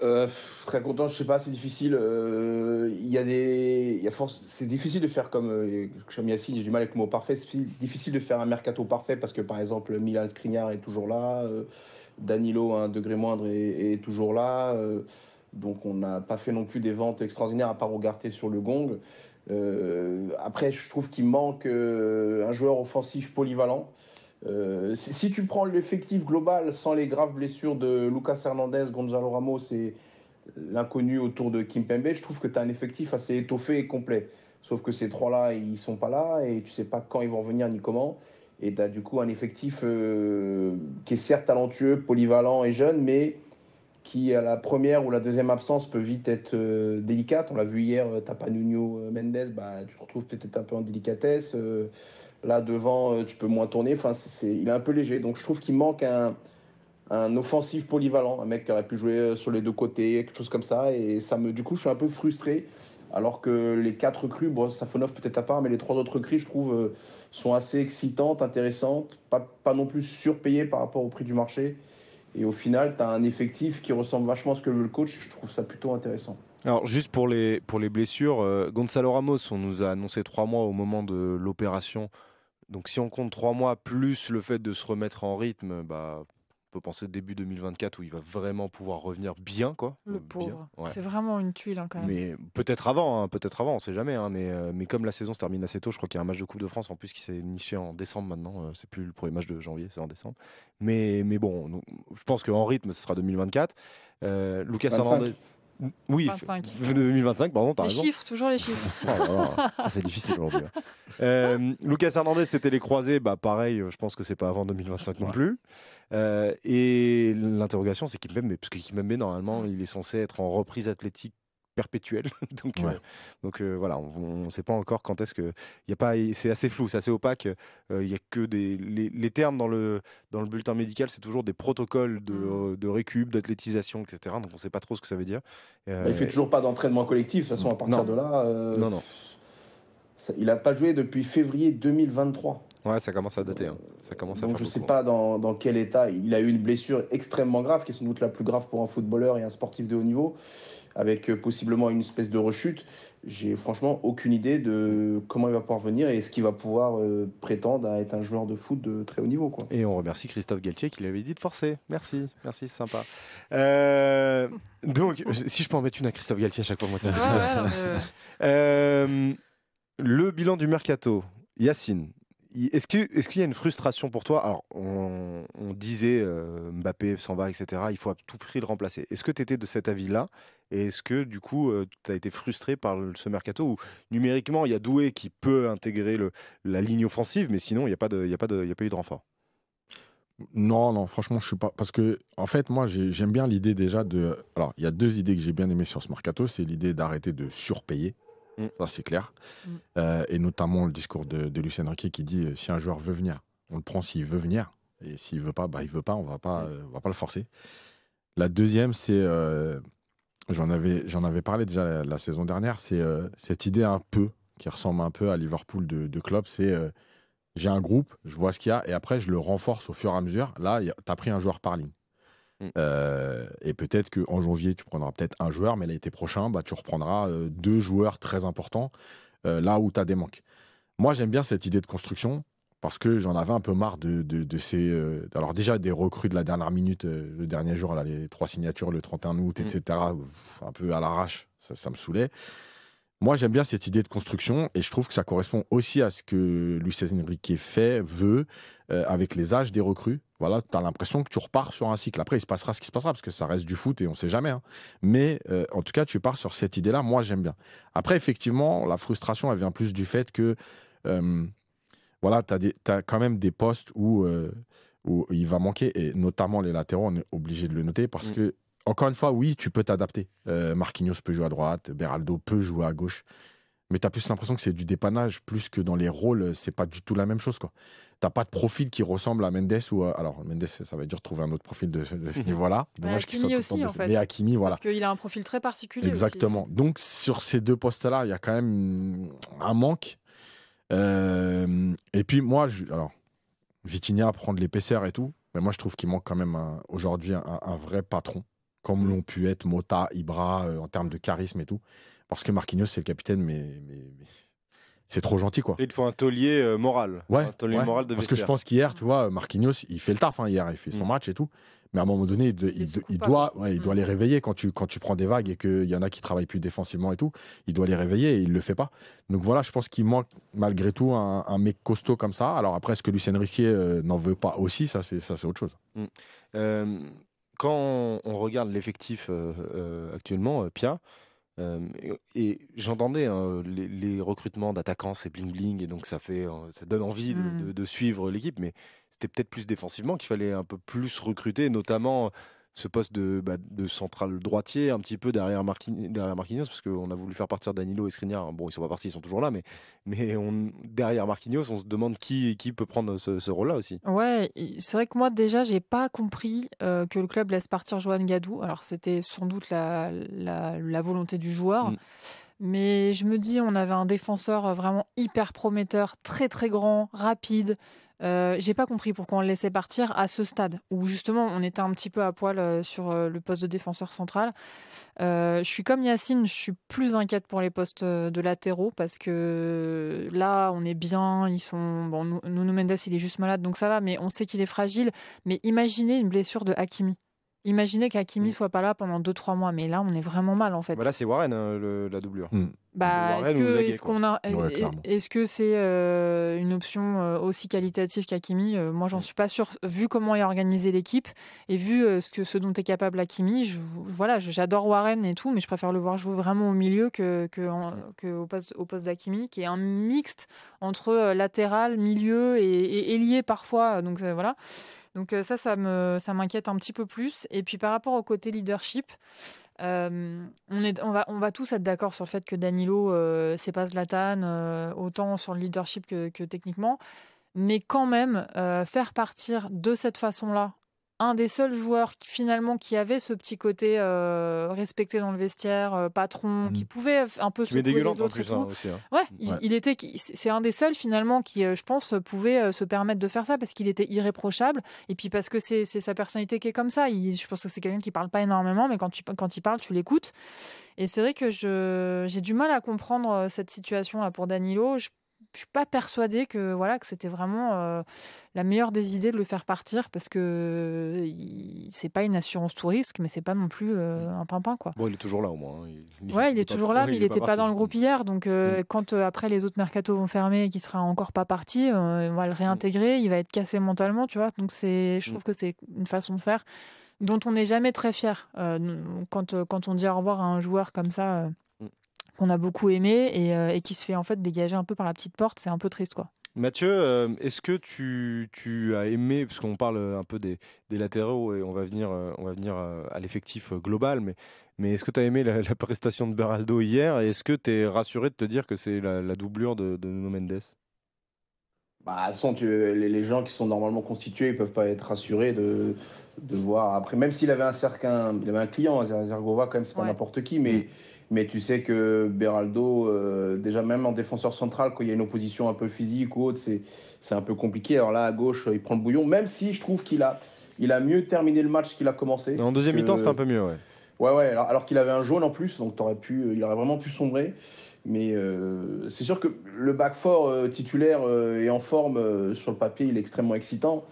euh, très content, je sais pas, c'est difficile. Euh, il y a des, y force, c'est difficile de faire comme euh, Cham j'ai du mal avec le mot parfait. C'est difficile de faire un mercato parfait parce que par exemple Milan Skriniar est toujours là. Danilo à un degré moindre est, toujours là. Euh, donc on n'a pas fait non plus des ventes extraordinaires à part regarder sur le gong. Euh, après, je trouve qu'il manque euh, un joueur offensif polyvalent. si, tu prends l'effectif global sans les graves blessures de Lucas Hernandez, Gonzalo Ramos et l'inconnu autour de Kim Pembe. je trouve que tu as un effectif assez étoffé et complet. Sauf que ces trois-là, ils sont pas là et tu sais pas quand ils vont revenir ni comment. Et tu as du coup un effectif euh, qui est certes talentueux, polyvalent et jeune, mais qui, à la première ou la deuxième absence, peut vite être euh, délicate. On l'a vu hier, euh, tu pas Nuno Mendes, bah, tu te retrouves peut-être un peu en délicatesse. là, devant, tu peux moins tourner. Enfin, c'est, il est un peu léger. Donc, je trouve qu'il manque un, un offensif polyvalent, un mec qui aurait pu jouer sur les deux côtés, quelque chose comme ça. Et ça me, du coup, je suis un peu frustré alors que les quatre clubs, bon, Safonov peut-être à part, mais les trois autres clubs, je trouve, euh, sont assez excitantes, intéressantes, pas, non plus surpayées par rapport au prix du marché. Et au final, tu as un effectif qui ressemble vachement à ce que veut le coach. Je trouve ça plutôt intéressant. Alors juste pour les, pour les blessures, euh, Gonzalo Ramos, on nous a annoncé trois mois au moment de l'opération. Donc si on compte trois mois plus le fait de se remettre en rythme, bah, peut penser début 2024 où il va vraiment pouvoir revenir bien, quoi. Le euh, pauvre. C'est vraiment une tuile hein, quand même. Mais peut-être avant, hein, peut-être avant, on sait jamais. Hein, mais, euh, mais comme la saison se termine assez tôt, je crois qu'il y a un match de Coupe de France en plus qui s'est niché en décembre maintenant. Ce euh, c'est plus le premier match de janvier, c'est en décembre. Mais, mais bon, je pense qu'en rythme, ce sera 2024. Lucas Hernandez. Oui, 2025, pardon, les chiffres, toujours les chiffres. Oh ah, c'est difficile aujourd'hui. Lucas Hernandez, c'était les croisés, bah pareil, je pense que c'est pas avant 2025 non plus. Euh, et l'interrogation, c'est qu'il Kimpembe, parce que mais normalement, mmh. il est censé être en reprise athlétique perpétuelle. donc, euh, donc euh, voilà, on ne sait pas encore quand est-ce que. Il a pas, c'est assez flou, c'est assez opaque. Il a que des les, termes dans le dans le bulletin médical, c'est toujours des protocoles de, mmh. récup, d'athlétisation, etc. Donc on ne sait pas trop ce que ça veut dire. Il bah, il fait toujours pas d'entraînement collectif. De toute façon, à mmh. partir de là. non, non. il n'a pas joué depuis février 2023. Ouais, ça commence à dater. Hein. Ça commence à je ne sais hein. pas dans, quel état. Il a eu une blessure extrêmement grave, qui est sans doute la plus grave pour un footballeur et un sportif de haut niveau, avec euh, possiblement une espèce de rechute. J'ai franchement aucune idée de comment il va pouvoir venir et est-ce qu'il va pouvoir euh, prétendre à être un joueur de foot de très haut niveau. Quoi. Et on remercie Christophe Galtier qui l'avait dit de forcer. Merci, merci, c'est sympa. Euh, donc, si je peux en mettre une à Christophe Galtier à chaque fois, moi, ça. le bilan du mercato. Yacine, est-ce qu'il est y a une frustration pour toi Alors, on, disait euh, Mbappé s'en va, etc. Il faut à tout prix le remplacer. Est-ce que tu étais de cet avis-là Et est-ce que, du coup, euh, tu as été frustré par ce mercato où, numériquement, il y a Doué qui peut intégrer la ligne offensive, mais sinon, il n'y a, pas a, a pas eu de renfort non, non, franchement, je suis pas. Parce que, en fait, moi, j'aime bien l'idée déjà de. Alors, il y a deux idées que j'ai bien aimées sur ce mercato. C'est l'idée d'arrêter de surpayer. Mm. Ça, c'est clair. Mm. Euh, et notamment le discours de, Lucien Riquet qui dit euh, si un joueur veut venir, on le prend s'il veut venir. Et s'il veut pas, bah, il veut pas, on va pas, mm. euh, va pas le forcer. La deuxième, c'est. J'en avais, avais parlé déjà la, saison dernière, c'est cette idée un peu, qui ressemble un peu à Liverpool de, de Klopp, c'est j'ai un groupe, je vois ce qu'il y a, et après je le renforce au fur et à mesure. Là, tu as pris un joueur par ligne. Mm. Euh, et peut-être qu'en janvier, tu prendras peut-être un joueur, mais l'été prochain, bah, tu reprendras euh, deux joueurs très importants euh, là où tu as des manques. Moi, j'aime bien cette idée de construction parce que j'en avais un peu marre de, ces. alors, déjà, des recrues de la dernière minute, le dernier jour, les trois signatures le 31 août, mm. etc., un peu à l'arrache, ça, me saoulait. Moi, j'aime bien cette idée de construction et je trouve que ça correspond aussi à ce que Lucien Enrique fait, veut, avec les âges des recrues tu as l'impression que tu repars sur un cycle. Après, il se passera ce qui se passera, parce que ça reste du foot et on ne sait jamais. Hein. Mais euh, en tout cas, tu pars sur cette idée-là, moi j'aime bien. Après, effectivement, la frustration, elle vient plus du fait que, euh, voilà, tu as, quand même des postes où, euh, où il va manquer, et notamment les latéraux, on est obligé de le noter, parce mm. que, encore une fois, oui, tu peux t'adapter. Marquinhos peut jouer à droite, Beraldo peut jouer à gauche mais tu as plus l'impression que c'est du dépannage, plus que dans les rôles, c'est pas du tout la même chose. Tu n'as pas de profil qui ressemble à Mendes ou. Alors, Mendes, ça va être dur de trouver un autre profil de, ce mhm. niveau-là. Bah, Dommage qu'il soit aussi, en fait. Mais Hakimi, voilà. Parce qu'il a un profil très particulier. Exactement. Donc, sur ces deux postes-là, il y a quand même un manque. Euh, et puis, moi, je... alors, Vitinha, prendre l'épaisseur et tout, mais moi, je trouve qu'il manque quand même aujourd'hui un, vrai patron, comme mm. l'ont pu être Mota, Ibra, euh, en termes de charisme et tout. Parce que Marquinhos, c'est le capitaine, mais, c'est trop gentil, quoi. il faut un taulier euh, moral. Un moral Parce que je pense qu'hier, tu vois, Marquinhos, il fait le taf, hein, hier, il fait son mm. match et tout. Mais à un moment donné, il, doit, il mm. doit les réveiller quand tu, quand tu prends des vagues et qu'il y en a qui travaillent plus défensivement et tout. Il doit les réveiller et il le fait pas. Donc voilà, je pense qu'il manque malgré tout un, mec costaud comme ça. Alors après, est-ce que Lucien Riquier euh, n'en veut pas aussi Ça, c'est autre chose. Mm. Euh, quand on regarde l'effectif actuellement, Pia, et j'entendais hein, les, recrutements d'attaquants, c'est bling bling, et donc ça fait, euh, ça donne envie mmh. de suivre l'équipe, mais c'était peut-être plus défensivement qu'il fallait un peu plus recruter, notamment ce poste bah, de, central droitier, un petit peu derrière, Marquinhos, derrière Marquinhos, parce qu'on a voulu faire partir Danilo et Skriniar. Bon, ils sont pas partis, ils sont toujours là, mais, mais on, derrière Marquinhos, on se demande qui, qui peut prendre ce, rôle-là aussi. Ouais, c'est vrai que moi, déjà, j'ai pas compris euh, que le club laisse partir Joan Gadou. Alors, c'était sans doute la, volonté du joueur. Mm. Mais je me dis, on avait un défenseur vraiment hyper prometteur, très très grand, rapide, euh, j'ai pas compris pourquoi on le laissait partir à ce stade où justement on était un petit peu à poil euh, sur euh, le poste de défenseur central. je suis comme Yacine, je suis plus inquiète pour les postes de latéraux parce que là on est bien, ils sont bon, Nuno Mendes il est juste malade donc ça va, mais on sait qu'il est fragile. Mais imaginez une blessure de Hakimi. Imaginez qu'Akimi mm. soit pas là pendant 2-3 mois, mais là on est vraiment mal en fait. Voilà, bah c'est Warren euh, la doublure. Mm. Bah, est-ce que est-ce c'est euh, une option euh, aussi qualitative qu'Akimi Moi j'en mm. suis pas sûr. Vu comment est organisée l'équipe et vu ce que ce dont est capable Akimi, voilà, j'adore Warren et tout, mais je préfère le voir jouer vraiment au milieu que, au poste au poste d'Akimi, qui est un mixte entre latéral, milieu et, et ailier parfois. Donc voilà. Donc euh, ça, ça me, ça m'inquiète un petit peu plus. Et puis par rapport au côté leadership, euh, on, est, on, va, tous être d'accord sur le fait que Danilo, euh, c'est pas Zlatan, autant sur le leadership que techniquement. Mais quand même, faire partir de cette façon-là un des seuls joueurs finalement qui avait ce petit côté euh, respecté dans le vestiaire, euh, patron, mhm. qui pouvait un peu se les autres hein, hein. Ouais, Il, était, c'est un des seuls finalement qui, euh, je pense, pouvait se permettre de faire ça parce qu'il était irréprochable et puis parce que c'est sa personnalité qui est comme ça. je pense que c'est quelqu'un qui parle pas énormément, mais quand, tu, quand il parle, tu l'écoutes. Et c'est vrai que j'ai du mal à comprendre cette situation là pour Danilo je suis pas persuadée que voilà que c'était vraiment euh, la meilleure des idées de le faire partir parce que euh, c'est pas une assurance tout risque, mais c'est pas non plus euh, mmh. un pimpin quoi. Bon, il est toujours là au moins. Oui, hein. ouais, il, est, toujours là, mais il n'était pas, dans le groupe hier. Donc mmh. quand après les autres mercato vont fermer et qu'il sera encore pas parti, on va le mmh. réintégrer. Il va être cassé mentalement, tu vois. Donc c'est, je trouve que c'est une façon de faire dont on n'est jamais très fier quand quand on dit au revoir à un joueur comme ça qu'on a beaucoup aimé euh, et, qui se fait en fait dégager un peu par la petite porte. C'est un peu triste, quoi. Mathieu, euh, est-ce que tu, as aimé, parce qu'on parle euh, un peu des, latéraux et on va venir, on va venir à l'effectif global, mais, mais est-ce que tu as aimé la, prestation de Beraldo hier et est-ce que tu es rassuré de te dire que c'est la, doublure de, de Nuno Mendes bah, les, gens qui sont normalement constitués, ils peuvent pas être rassurés de, de voir. Après, même s'il avait un un client, Zergova, quand même, c'est pas n'importe qui, mais. Mm. Mais tu sais que Beraldo, euh, déjà même en défenseur central, quand il y a une opposition un peu physique ou autre, c'est un peu compliqué. Alors là, à gauche, il prend le bouillon, même si je trouve qu'il a, il a mieux terminé le match qu'il a commencé. En deuxième mi-temps, c'était un peu mieux, ouais. Ouais, ouais, alors, qu'il avait un jaune en plus, donc t'aurais pu, euh, il aurait vraiment pu sombrer. Mais euh, c'est sûr que le back fort titulaire et en forme sur le papier, il est extrêmement excitant.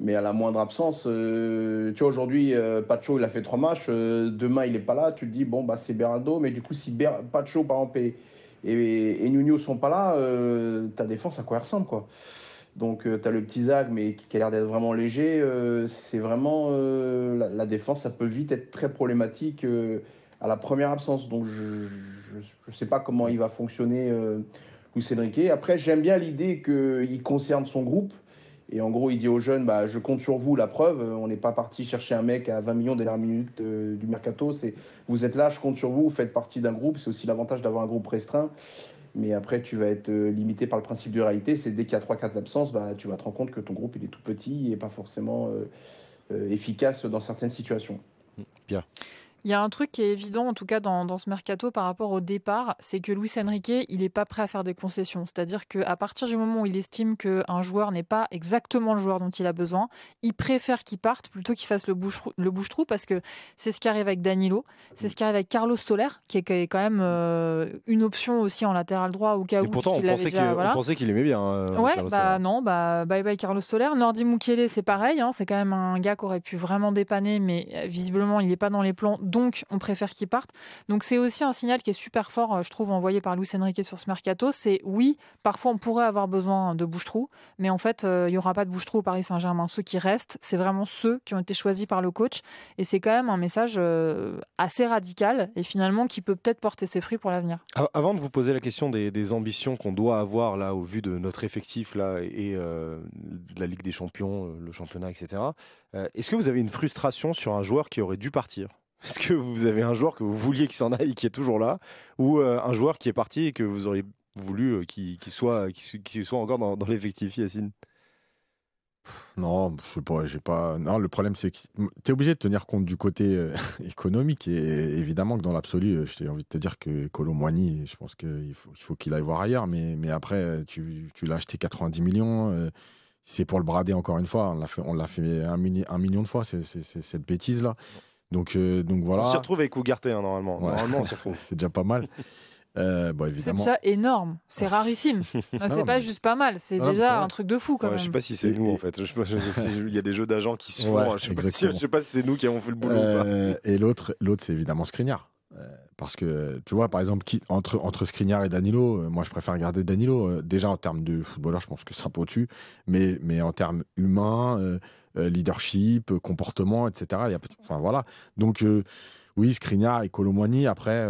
Mais à la moindre absence, euh, tu vois, aujourd'hui, euh, Pacho, il a fait trois matchs. Euh, demain, il n'est pas là. Tu te dis, bon, bah, c'est Beraldo. Mais du coup, si Pacho, par exemple, et, et, et sont pas là, ta défense, à quoi elle ressemble, quoi Donc, tu as le petit Zag, mais qui, a l'air d'être vraiment léger. c'est vraiment. La, défense, ça peut vite être très problématique à la première absence. Donc, je ne sais pas comment il va fonctionner, ou Cédric. Après, j'aime bien l'idée qu'il concerne son groupe et en gros, il dit aux jeunes, bah, je compte sur vous, la preuve, on n'est pas parti chercher un mec à 20 millions dès la minute du mercato, c'est vous êtes là, je compte sur vous, vous faites partie d'un groupe, c'est aussi l'avantage d'avoir un groupe restreint. Mais après, tu vas être euh, limité par le principe de réalité, c'est dès qu'il y a 3-4 absences, bah, tu vas te rendre compte que ton groupe il est tout petit et pas forcément euh, euh, efficace dans certaines situations. Bien. Mmh. Il y a un truc qui est évident, en tout cas dans, dans ce mercato par rapport au départ, c'est que Luis Enrique, il n'est pas prêt à faire des concessions. C'est-à-dire qu'à partir du moment où il estime qu'un joueur n'est pas exactement le joueur dont il a besoin, il préfère qu'il parte plutôt qu'il fasse le bouche-trou le bouche -trou parce que c'est ce qui arrive avec Danilo, c'est ce qui arrive avec Carlos Soler, qui est quand même euh, une option aussi en latéral droit au cas où, Et où. Pourtant, on pensait qu'il aimait bien. Euh, ouais, bah non, bah, bye bye Carlos Soler. Nordi Mukiele, c'est pareil, hein, c'est quand même un gars qui aurait pu vraiment dépanner, mais euh, visiblement, il n'est pas dans les plans donc on préfère qu'ils partent. Donc c'est aussi un signal qui est super fort, euh, je trouve, envoyé par louis Enrique sur ce mercato. C'est oui, parfois on pourrait avoir besoin de bouche-trou, mais en fait, euh, il n'y aura pas de bouche-trou au Paris Saint-Germain. Ceux qui restent, c'est vraiment ceux qui ont été choisis par le coach. Et c'est quand même un message euh, assez radical et finalement qui peut peut-être porter ses fruits pour l'avenir. Avant de vous poser la question des, ambitions qu'on doit avoir là au vu de notre effectif là et de la Ligue des Champions, le championnat, etc. Est-ce que vous avez une frustration sur un joueur qui aurait dû partir est-ce que vous avez un joueur que vous vouliez qu'il s'en aille et qui est toujours là Ou euh, un joueur qui est parti et que vous auriez voulu euh, qu'il soit, euh, soit encore dans, l'effectif, Yacine non, je sais pas, j'ai pas. Non, le problème c'est que tu es obligé de tenir compte du côté économique et évidemment que dans l'absolu, j'ai envie de te dire que Colo je pense qu'il faut, qu'il aille voir ailleurs, mais, mais après, tu, l'as acheté 90 millions, c'est pour le brader encore une fois, on l'a fait, un, million de fois, c'est, cette bêtise là. Donc, euh, donc voilà. On s'y retrouve avec Ougarté, hein, normalement. Normalement, on s'y retrouve. c'est déjà pas mal. Euh, bon, c'est déjà énorme, c'est rarissime. Ah c'est pas juste pas mal, c'est ah déjà un truc de fou quand Je sais pas si c'est nous en fait. il y a des jeux d'agents qui se font. je, sais pas si, sais pas si c'est nous qui avons fait le boulot. Euh, et l'autre, l'autre, c'est évidemment Skriniar. Euh, parce que tu vois, par exemple, entre, entre Skriniar et Danilo, moi je préfère garder Danilo. déjà en termes de footballeur, je pense que c'est un au-dessus, mais, mais en termes humains, euh, leadership, euh, comportement, etc. enfin voilà. Donc euh, oui, Skriniar et Colomwani. Après,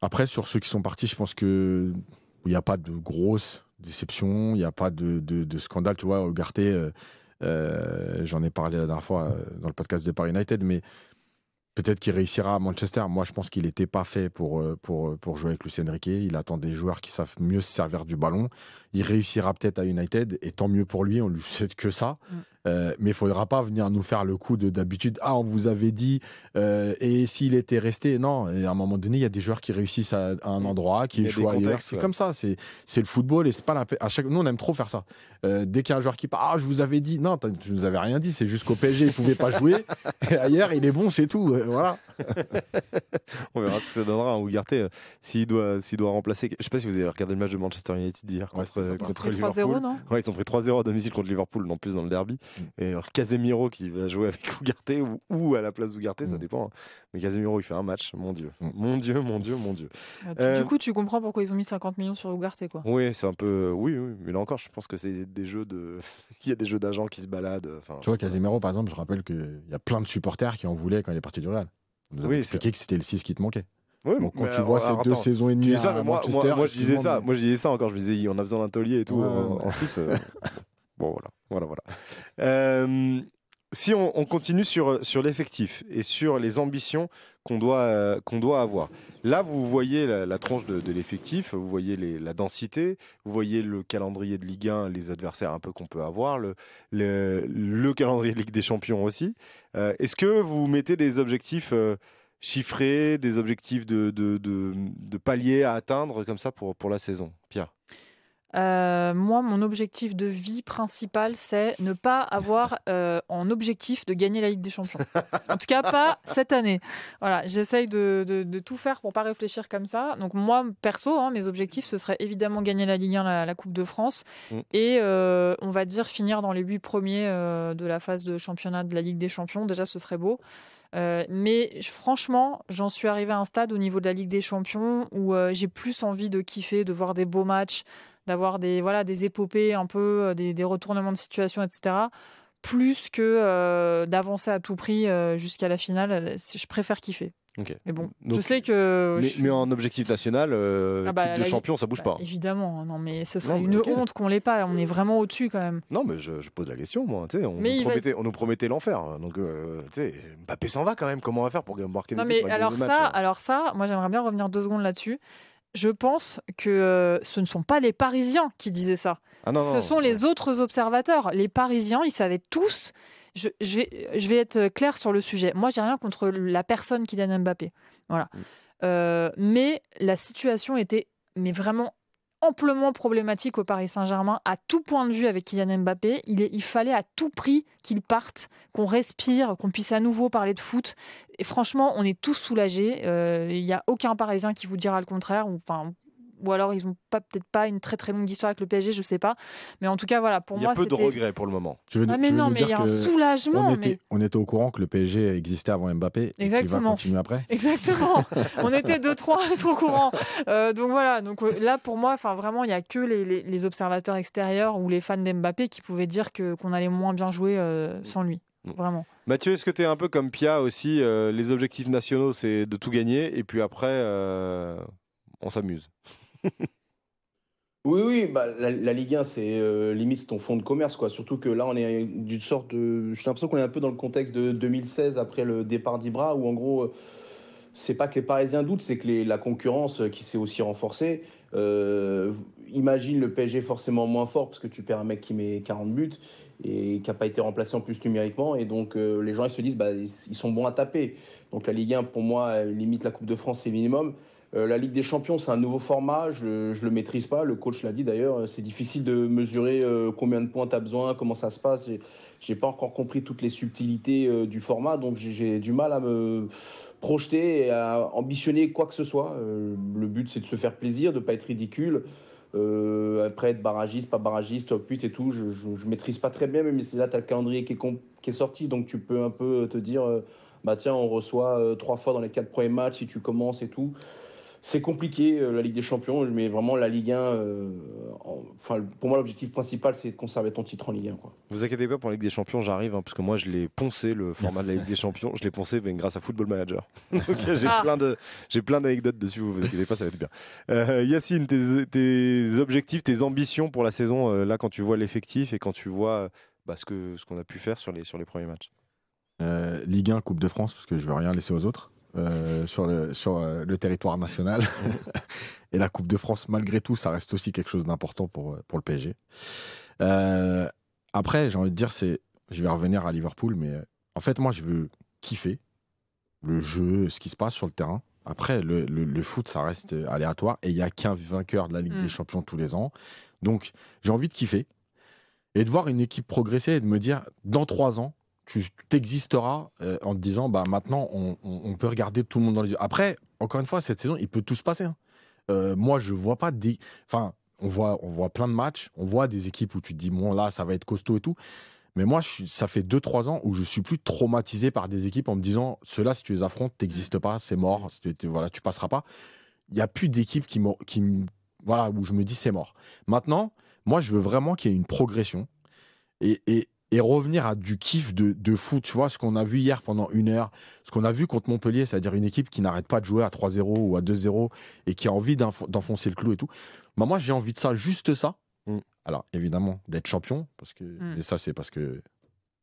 après sur ceux qui sont partis, je pense que il n'y a pas de grosse déception, il n'y a pas de, de, scandale. Tu vois, Ogarte j'en ai parlé la dernière fois dans le podcast de Paris United, mais peut-être qu'il réussira à Manchester. Moi, je pense qu'il n'était pas fait pour, pour, jouer avec Lucien Riquet. Il attend des joueurs qui savent mieux se servir du ballon. Il réussira peut-être à United, et tant mieux pour lui, on lui souhaite que ça. Mm. Euh, mais il ne faudra pas venir nous faire le coup de d'habitude. Ah, on vous avait dit, euh, et s'il était resté, non. Et à un moment donné, il y a des joueurs qui réussissent à, un mm. endroit, qui échouent ailleurs. C'est comme ça, c'est le football et c'est pas la à chaque... Nous, on aime trop faire ça. Euh, dès qu'il y a un joueur qui part, ah, je vous avais dit, non, tu nous avais rien dit, c'est juste qu'au PSG, il pouvait pas jouer, et ailleurs, il est bon, c'est tout. voilà. on verra ce que ça donnera. Hein, Ougarté, s'il doit, s'il doit remplacer. Je sais pas si vous avez regardé le match de Manchester United d'hier ils ont pris 3-0 non ouais, ils ont pris 3-0 à domicile contre Liverpool, non plus dans le derby. Et alors Casemiro qui va jouer avec Ougarté ou, à la place d'Ougarté, ça mm. dépend. Hein. Mais Casemiro, il fait un match, mon Dieu. Mm. Mon Dieu, mon Dieu, mon Dieu. Ah, du euh, coup, tu comprends pourquoi ils ont mis 50 millions sur Ougarté quoi. Oui, c'est un peu. Euh, oui, oui, mais là encore, je pense que c'est des jeux de. il y a des jeux d'agents qui se baladent. Euh, tu vois, Casemiro, par exemple, je rappelle qu'il y a plein de supporters qui en voulaient quand il est parti du Real. On nous que c'était le 6 qui te manquait. Oui, quand tu vois ces deux saisons et demie à moi, Manchester, moi, je disais ça, moi je disais ça encore, je disais on a besoin d'un taulier et tout en bon voilà. Voilà, voilà. Euh, si on, continue sur, sur l'effectif et sur les ambitions qu'on doit, euh, qu'on doit avoir, là, vous voyez la, tronche de, l'effectif, vous voyez la densité, vous voyez le calendrier de Ligue 1, les adversaires un peu qu'on peut avoir, le, le, calendrier de Ligue des Champions aussi. Euh, est-ce que vous mettez des objectifs chiffrés, des objectifs de, de, de, paliers à atteindre comme ça pour, pour la saison Pierre euh, moi, mon objectif de vie principal, c'est ne pas avoir euh, en objectif de gagner la Ligue des Champions. En tout cas, pas cette année. Voilà, j'essaye de, tout faire pour pas réfléchir comme ça. Donc moi, perso, hein, mes objectifs, ce serait évidemment gagner la Ligue 1, la, Coupe de France, mm. et euh, on va dire finir dans les huit premiers de la phase de championnat de la Ligue des Champions. Déjà, ce serait beau. mais franchement, j'en suis arrivé à un stade au niveau de la Ligue des Champions où j'ai plus envie de kiffer, de voir des beaux matchs d'avoir des, voilà, des épopées un peu, euh, des, retournements de situation, etc plus que euh, d'avancer à tout prix euh, jusqu'à la finale. Je préfère kiffer. Mais bon, je sais que. Mais, en objectif national, euh, ah bah de champion, ça bouge bah pas. évidemment, hein, non, mais ce serait une honte qu'on l'ait pas. On est vraiment au-dessus quand même. Non, mais je, pose la question, moi. On nous, promettait, on nous promettait l'enfer. Donc, tu sais, s'en va quand même. Comment on va faire pour marquer non, mais alors, ça, hein. alors ça, moi j'aimerais bien revenir deux secondes là-dessus je pense que euh, ce ne sont pas les Parisiens qui disaient ça. Ah ce sont les autres observateurs. Les Parisiens, ils savaient tous. Je, vais, être clair sur le sujet. Moi, j'ai rien contre la personne qui donne Mbappé. Voilà. Mm. Euh, mais la situation était mais vraiment amplement problématique au Paris Saint-Germain à tout point de vue avec Kylian Mbappé. Il, il fallait à tout prix qu'il parte, qu'on respire, qu'on puisse à nouveau parler de foot. Et franchement, on est tous soulagés. Euh, il n'y a aucun Parisien qui vous dira le contraire. Enfin, ou alors ils n'ont pas, peut-être pas une très très longue histoire avec le PSG, je sais pas. Mais en tout cas, voilà, pour moi, Il y a peu de regrets pour le moment. Je veux, ah, mais non, mais il y a un soulagement. On, était, au courant que le PSG existait avant Mbappé et continuer après. Exactement. on était deux, trois à être au courant. Euh, donc voilà, donc euh, là, pour moi, enfin vraiment, il n'y a que les, observateurs extérieurs ou les fans d'Mbappé qui pouvaient dire que, qu'on allait moins bien jouer euh, sans lui. Mm. Vraiment. Mathieu, est-ce que tu es un peu comme Pia aussi Les objectifs nationaux, c'est de tout gagner, et puis après, on s'amuse. Oui, oui, bah, la, Ligue 1, c'est euh, limite ton fonds de commerce, quoi. Surtout que là, on est d'une sorte de. J'ai l'impression qu'on est un peu dans le contexte de 2016 après le départ d'Ibra, où en gros, euh, c'est pas que les Parisiens doutent, c'est que la concurrence euh, qui s'est aussi renforcée. imagine le PSG forcément moins fort parce que tu perds un mec qui met 40 buts et qui n'a pas été remplacé en plus numériquement. Et donc les gens ils se disent bah, ils, sont bons à taper. Donc la Ligue 1 pour moi limite la Coupe de France c'est minimum. Euh, la Ligue des Champions, c'est un nouveau format, je ne le maîtrise pas, le coach l'a dit d'ailleurs, euh, c'est difficile de mesurer euh, combien de points tu as besoin, comment ça se passe. J'ai pas encore compris toutes les subtilités du format, donc j'ai du mal à me projeter et à ambitionner quoi que ce soit. le but, c'est de se faire plaisir, de ne pas être ridicule. après, être barragiste, pas barragiste, pute et tout, je ne maîtrise pas très bien, mais c'est là, tu le calendrier qui est, qui est, sorti, donc tu peux un peu te dire, bah tiens, on reçoit trois fois dans les quatre premiers matchs si tu commences et tout c'est compliqué euh, la Ligue des Champions, mais vraiment la Ligue 1. Euh, enfin, pour moi, l'objectif principal, c'est de conserver ton titre en Ligue 1. Quoi. Vous inquiétez pas pour la Ligue des Champions, j'arrive, hein, parce que moi, je l'ai poncé le format de la Ligue des Champions. Je l'ai poncé grâce à Football Manager. j'ai ah. plein de, j'ai plein d'anecdotes dessus. Vous vous inquiétez pas, ça va être bien. Euh, Yacine, tes, objectifs, tes ambitions pour la saison, là, quand tu vois l'effectif et quand tu vois bah, ce que ce qu'on a pu faire sur les sur les premiers matchs. Ligue 1, Coupe de France, parce que je veux rien laisser aux autres. Euh, sur, euh, le, territoire national. et la Coupe de France, malgré tout, ça reste aussi quelque chose d'important pour, euh, pour le PSG. après, j'ai envie de dire, c'est, je vais revenir à Liverpool, mais en fait, moi, je veux kiffer le jeu, ce qui se passe sur le terrain. Après, le, foot, ça reste aléatoire et il n'y a qu'un vainqueur de la Ligue mm. des Champions tous les ans. Donc, j'ai envie de kiffer et de voir une équipe progresser et de me dire, dans trois ans, tu t'existeras euh, en te disant bah maintenant on, peut regarder tout le monde dans les yeux. Après, encore une fois, cette saison, il peut tout se passer. Hein. Euh, moi, je vois pas des. Enfin, on voit, on voit plein de matchs, on voit des équipes où tu te dis bon là, ça va être costaud et tout. Mais moi, je ça fait 2-3 ans où je suis plus traumatisé par des équipes en me disant ceux-là, si tu les affrontes, t'existes pas, c'est mort, voilà, tu passeras pas. Il n'y a plus d'équipes qui, qui voilà où je me dis c'est mort. Maintenant, moi, je veux vraiment qu'il y ait une progression. et, et revenir à du kiff de, foot. Tu vois, ce qu'on a vu hier pendant une heure, ce qu'on a vu contre Montpellier, c'est-à-dire une équipe qui n'arrête pas de jouer à 3-0 ou à 2-0 et qui a envie d'enfoncer le clou et tout. Bah, moi, j'ai envie de ça, juste ça. Mm. Alors, évidemment, d'être champion, parce que, et mm. ça, c'est parce que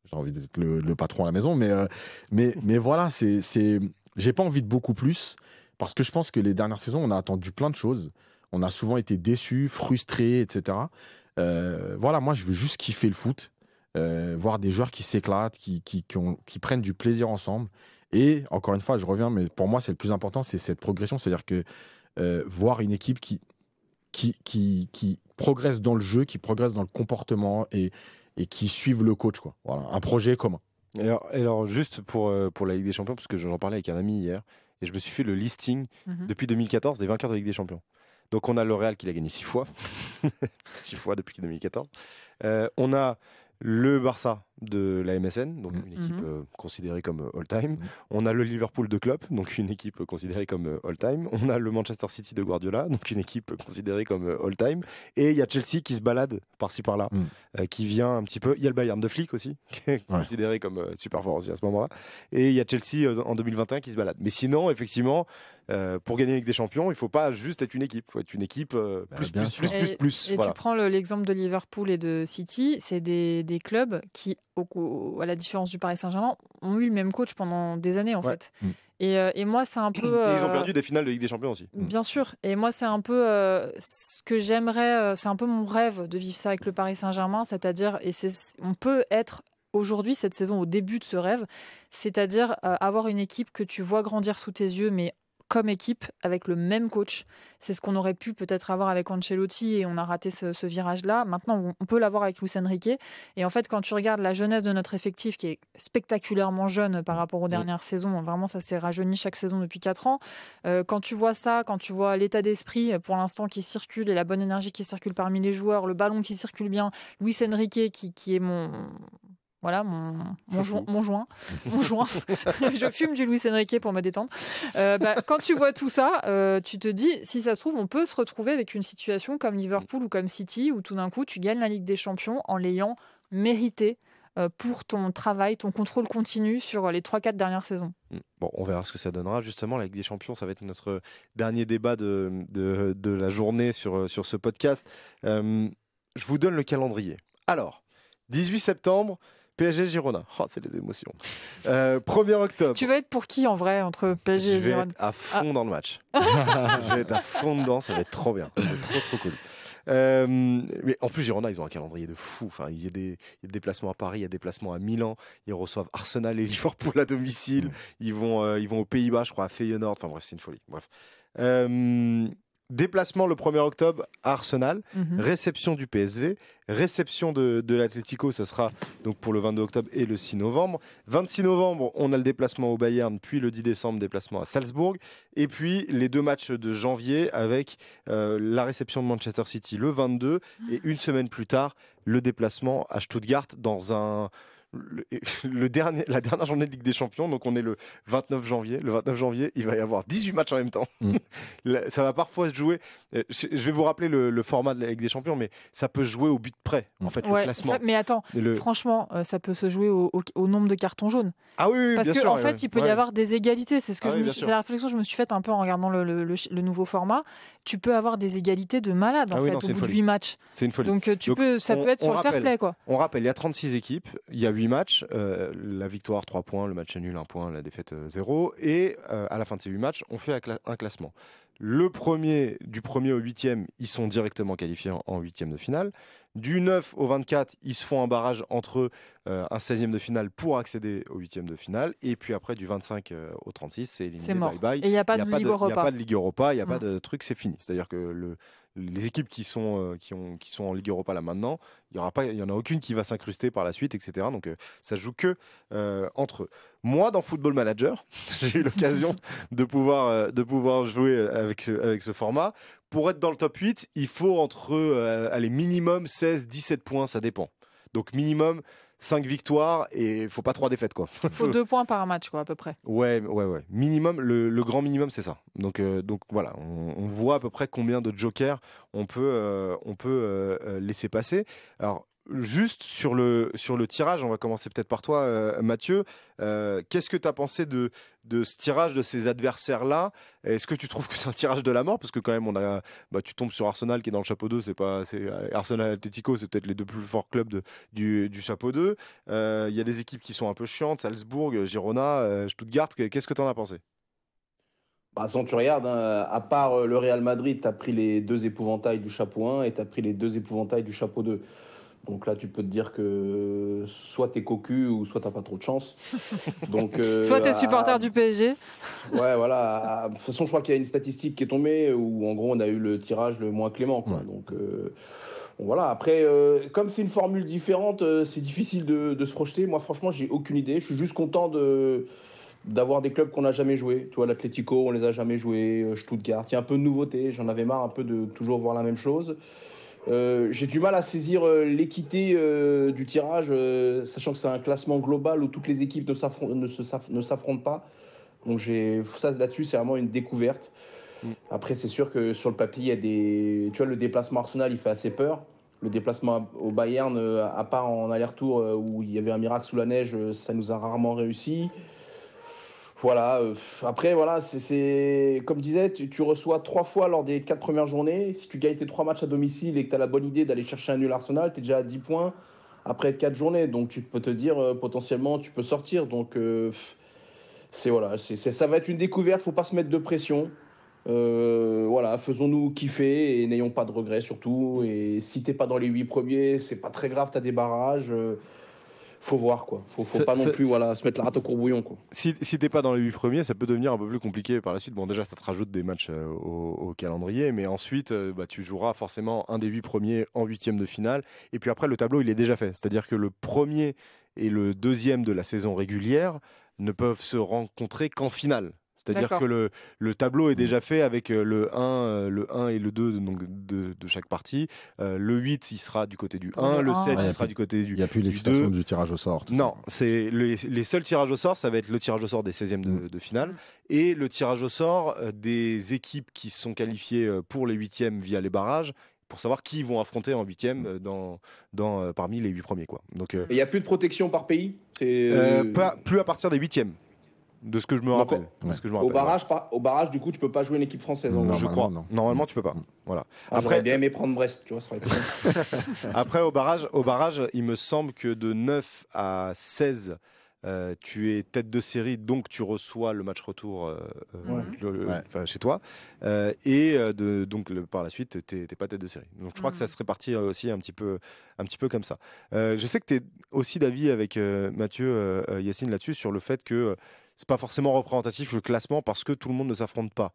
j'ai envie d'être le, patron à la maison, mais, euh, mais, mais voilà, c'est. J'ai pas envie de beaucoup plus, parce que je pense que les dernières saisons, on a attendu plein de choses. On a souvent été déçus, frustrés, etc. Euh, voilà, moi, je veux juste kiffer le foot euh, voir des joueurs qui s'éclatent, qui, qui, qui, prennent du plaisir ensemble. Et encore une fois, je reviens, mais pour moi, c'est le plus important, c'est cette progression. C'est-à-dire que euh, voir une équipe qui, qui, progresse dans le jeu, qui progresse dans le comportement et, et qui suivent le coach. Quoi. Voilà, un projet commun. Alors, alors juste pour, euh, pour la Ligue des Champions, parce que j'en parlais avec un ami hier, et je me suis fait le listing mhm. depuis 2014 des vainqueurs de la Ligue des Champions. Donc on a L'Oréal qui l'a gagné six fois, six fois depuis 2014. on a le Barça de la MSN, donc mm. une équipe mm-hmm. euh, considérée comme euh, all-time. Mm-hmm. On a le Liverpool de Klopp, donc une équipe considérée comme euh, all-time. On a le Manchester City de Guardiola, donc une équipe considérée comme all-time. Et il y a Chelsea qui se balade par-ci par-là, mm. qui vient un petit peu. Il y a le Bayern de Flick aussi, qui est considéré comme super fort aussi à ce moment-là. Et il y a Chelsea en 2021 qui se balade. Mais sinon, effectivement, pour gagner avec des champions, il faut pas juste être une équipe, il faut être une équipe bah, plus, plus, plus, plus, plus, et, tu prends l'exemple de Liverpool et de City, c'est des, clubs qui au, à la différence du Paris Saint-Germain, ont eu le même coach pendant des années en fait. Mm. Euh, et, moi, c'est un peu. ils ont euh, perdu des finales de Ligue des Champions aussi. Mm. Bien sûr. Et moi, c'est un peu euh, ce que j'aimerais, c'est un peu mon rêve de vivre ça avec le Paris Saint-Germain, c'est-à-dire, et on peut être aujourd'hui, cette saison, au début de ce rêve, c'est-à-dire avoir une équipe que tu vois grandir sous tes yeux, mais comme équipe avec le même coach. C'est ce qu'on aurait pu peut-être avoir avec Ancelotti et on a raté ce, virage-là. Maintenant, on peut l'avoir avec Luis Enrique. Et en fait, quand tu regardes la jeunesse de notre effectif qui est spectaculairement jeune par rapport aux dernières saisons, hein, vraiment ça s'est rajeuni chaque saison depuis 4 ans. Euh, quand tu vois ça, quand tu vois l'état d'esprit euh, pour l'instant qui circule et la bonne énergie qui circule parmi les joueurs, le ballon qui circule bien, Luis Enrique qui, qui est mon voilà mon, joint. je fume du Louis-Henriquet pour me détendre. Euh, bah, quand tu vois tout ça, euh, tu te dis, si ça se trouve, on peut se retrouver avec une situation comme Liverpool ou comme City, où tout d'un coup, tu gagnes la Ligue des Champions en l'ayant mérité euh, pour ton travail, ton contrôle continu sur les 3-4 dernières saisons. Mm. Bon, on verra ce que ça donnera. Justement, la Ligue des Champions, ça va être notre dernier débat de, la journée sur, ce podcast. je vous donne le calendrier. Alors, 18 septembre, PSG Girona. Oh, c'est les émotions. Euh, 1er octobre. Tu vas être pour qui en vrai entre PSG et Girona Je vais être à fond dans le match. Ah. je vais être à fond dedans, ça va être trop bien. trop trop cool. Euh, mais en plus, Girona, ils ont un calendrier de fou. Enfin, il y, a des, déplacements à Paris, il y a des déplacements à Milan. Ils reçoivent Arsenal et Liverpool à domicile. Mm. Ils vont, euh, ils vont aux Pays-Bas, je crois, à Feyenoord. Enfin bref, c'est une folie. Bref. Euh, Déplacement le 1er octobre à Arsenal, mhm. réception du PSV, réception de, de l'Atlético, ça sera donc pour le 22 octobre et le 6 novembre. 26 novembre, on a le déplacement au Bayern, puis le 10 décembre, déplacement à Salzbourg, et puis les deux matchs de janvier avec euh, la réception de Manchester City le 22 et une semaine plus tard, le déplacement à Stuttgart dans un le, dernier, la dernière journée de Ligue des Champions, donc on est le 29 janvier. Le 29 janvier, il va y avoir 18 matchs en même temps. Mm. ça va parfois se jouer. Euh, je vais vous rappeler le, format de la Ligue des Champions, mais ça peut jouer au but près, en mm. fait, le classement. mais attends, franchement, euh, ça peut se jouer au, nombre de cartons jaunes. Ah oui, Parce qu'en en fait, il peut y avoir des égalités. C'est ce que ah je la réflexion que je me suis faite un peu en regardant le, nouveau format. Tu peux avoir des égalités de malade, en ah fait, au bout de 8 matchs. C'est une folie. Donc, euh, tu peux, ça peut être sur le fair play, quoi. On rappelle, il y a 36 équipes, il y a 8 matchs, euh, la victoire 3 points, le match nul 1 point, la défaite 0. Euh, Et euh, à la fin de ces 8 matchs, on fait un classement. Le premier, du premier au 8e ils sont directement qualifiés en huitième de finale. Du 9 au 24, ils se font un barrage entre un 16e de finale pour accéder au huitième de finale. Et puis après, du 25 au 36, c'est éliminé. Bye bye. Et il n'y a pas de Ligue Europa. Il n'y a pas de a pas de truc, c'est fini. C'est-à-dire que le, les équipes qui sont, euh, qui, ont, qui sont en Ligue Europa là maintenant, il n'y en a aucune qui va s'incruster par la suite, etc. Donc euh, ça joue que euh, entre eux. Moi, dans Football Manager, j'ai eu l'occasion de, pouvoir, de pouvoir jouer avec ce, avec ce format. Pour être dans le top 8, il faut entre, aller minimum 16-17 points, ça dépend. Donc minimum 5 victoires et il faut pas 3 défaites quoi. faut 2 points par match quoi à peu près. Ouais ouais ouais. Minimum le, grand minimum c'est ça. Donc euh, donc voilà, on, voit à peu près combien de jokers on peut euh, on peut euh, laisser passer. Alors Juste sur le, sur le tirage, on va commencer peut-être par toi, euh, Mathieu. Euh, qu'est-ce que tu as pensé de, de ce tirage de ces adversaires-là Est-ce que tu trouves que c'est un tirage de la mort Parce que quand même, on a, bah, tu tombes sur Arsenal qui est dans le chapeau 2. C'est pas, euh, Arsenal Atletico, c'est peut-être les deux plus forts clubs du, du, chapeau 2. Il y a des équipes qui sont un peu chiantes, Salzbourg, Girona, Stuttgart. Qu'est-ce que tu en as pensé Bah tu regardes, hein, à part le Real Madrid, tu as pris les deux épouvantails du chapeau 1 et tu as pris les deux épouvantails du chapeau 2. Donc là, tu peux te dire que soit t'es cocu ou soit t'as pas trop de chance. Donc, euh, soit t'es supporter du PSG. Ouais, voilà. De toute façon, je crois qu'il y a une statistique qui est tombée où en gros on a eu le tirage le moins clément. Donc euh, voilà. Après, euh, comme c'est une formule différente, c'est difficile de, se projeter. Moi, franchement, j'ai aucune idée. Je suis juste content de d'avoir des clubs qu'on n'a jamais joués. Tu vois, l'Atlético, on les a jamais joués. Stuttgart, il y a un peu de nouveauté. J'en avais marre un peu de toujours voir la même chose. Euh, j'ai du mal à saisir euh, l'équité euh, du tirage, sachant que c'est un classement global où toutes les équipes ne s'affrontent pas. Donc j'ai ça là-dessus, c'est vraiment une découverte. Mm. Après, c'est sûr que sur le papier, il y a des. Tu vois, le déplacement Arsenal, il fait assez peur. Le déplacement au Bayern, à part en aller-retour où il y avait un miracle sous la neige, ça nous a rarement réussi. Voilà, euh, après, voilà, c'est comme je disais, tu, reçois trois fois lors des quatre premières journées. Si tu gagnes tes trois matchs à domicile et que tu as la bonne idée d'aller chercher un nul Arsenal, tu es déjà à 10 points après quatre journées. Donc tu peux te dire, euh, potentiellement, tu peux sortir. Donc euh, c'est voilà, ça va être une découverte, faut pas se mettre de pression. voilà, faisons-nous kiffer et n'ayons pas de regrets surtout. Et si t'es pas dans les huit premiers, c'est pas très grave, tu as des barrages faut voir quoi. Faut, faut pas non plus se mettre la rate au courbouillon quoi. Si, t'es pas dans les huit premiers, ça peut devenir un peu plus compliqué par la suite. Bon, déjà, ça te rajoute des matchs euh, au, calendrier, mais ensuite, euh, bah, tu joueras forcément un des huit premiers en huitième de finale. Et puis après, le tableau, il est déjà fait. C'est-à-dire que le premier et le deuxième de la saison régulière ne peuvent se rencontrer qu'en finale. C'est-à-dire que le, le, tableau est mmh. déjà fait avec euh, le 1, euh, le 1 et le 2 donc de, chaque partie. Euh, le 8, il sera du côté du 1. Le 7, il sera du côté du. Il n'y a plus l'excitation du, tirage au sort. Non, les, seuls tirages au sort, ça va être le tirage au sort des 16e mmh. de, finale et le tirage au sort des équipes qui sont qualifiées pour les 8e via les barrages pour savoir qui vont affronter en 8 mmh. dans, dans, parmi les 8 premiers. Quoi. Donc, il n'y a plus de protection par pays pas, Plus à partir des 8e de ce que je me rappelle. que je au, barrage, au barrage, du coup, tu peux pas jouer une équipe française. je crois. Normalement, tu peux pas. Voilà. Ah, Après, bien aimé prendre Brest, tu vois, Après, au barrage, au barrage, il me semble que de 9 à 16. Euh, tu es tête de série, donc tu reçois le match retour euh, euh, chez toi. et donc par la suite, tu n'es pas tête de série. Donc je crois que ça mm. se répartit aussi un petit peu, un petit peu comme ça. je sais que tu es aussi d'avis avec Mathieu Yacine là-dessus sur le fait que c'est pas forcément représentatif le classement parce que tout le monde ne s'affronte pas.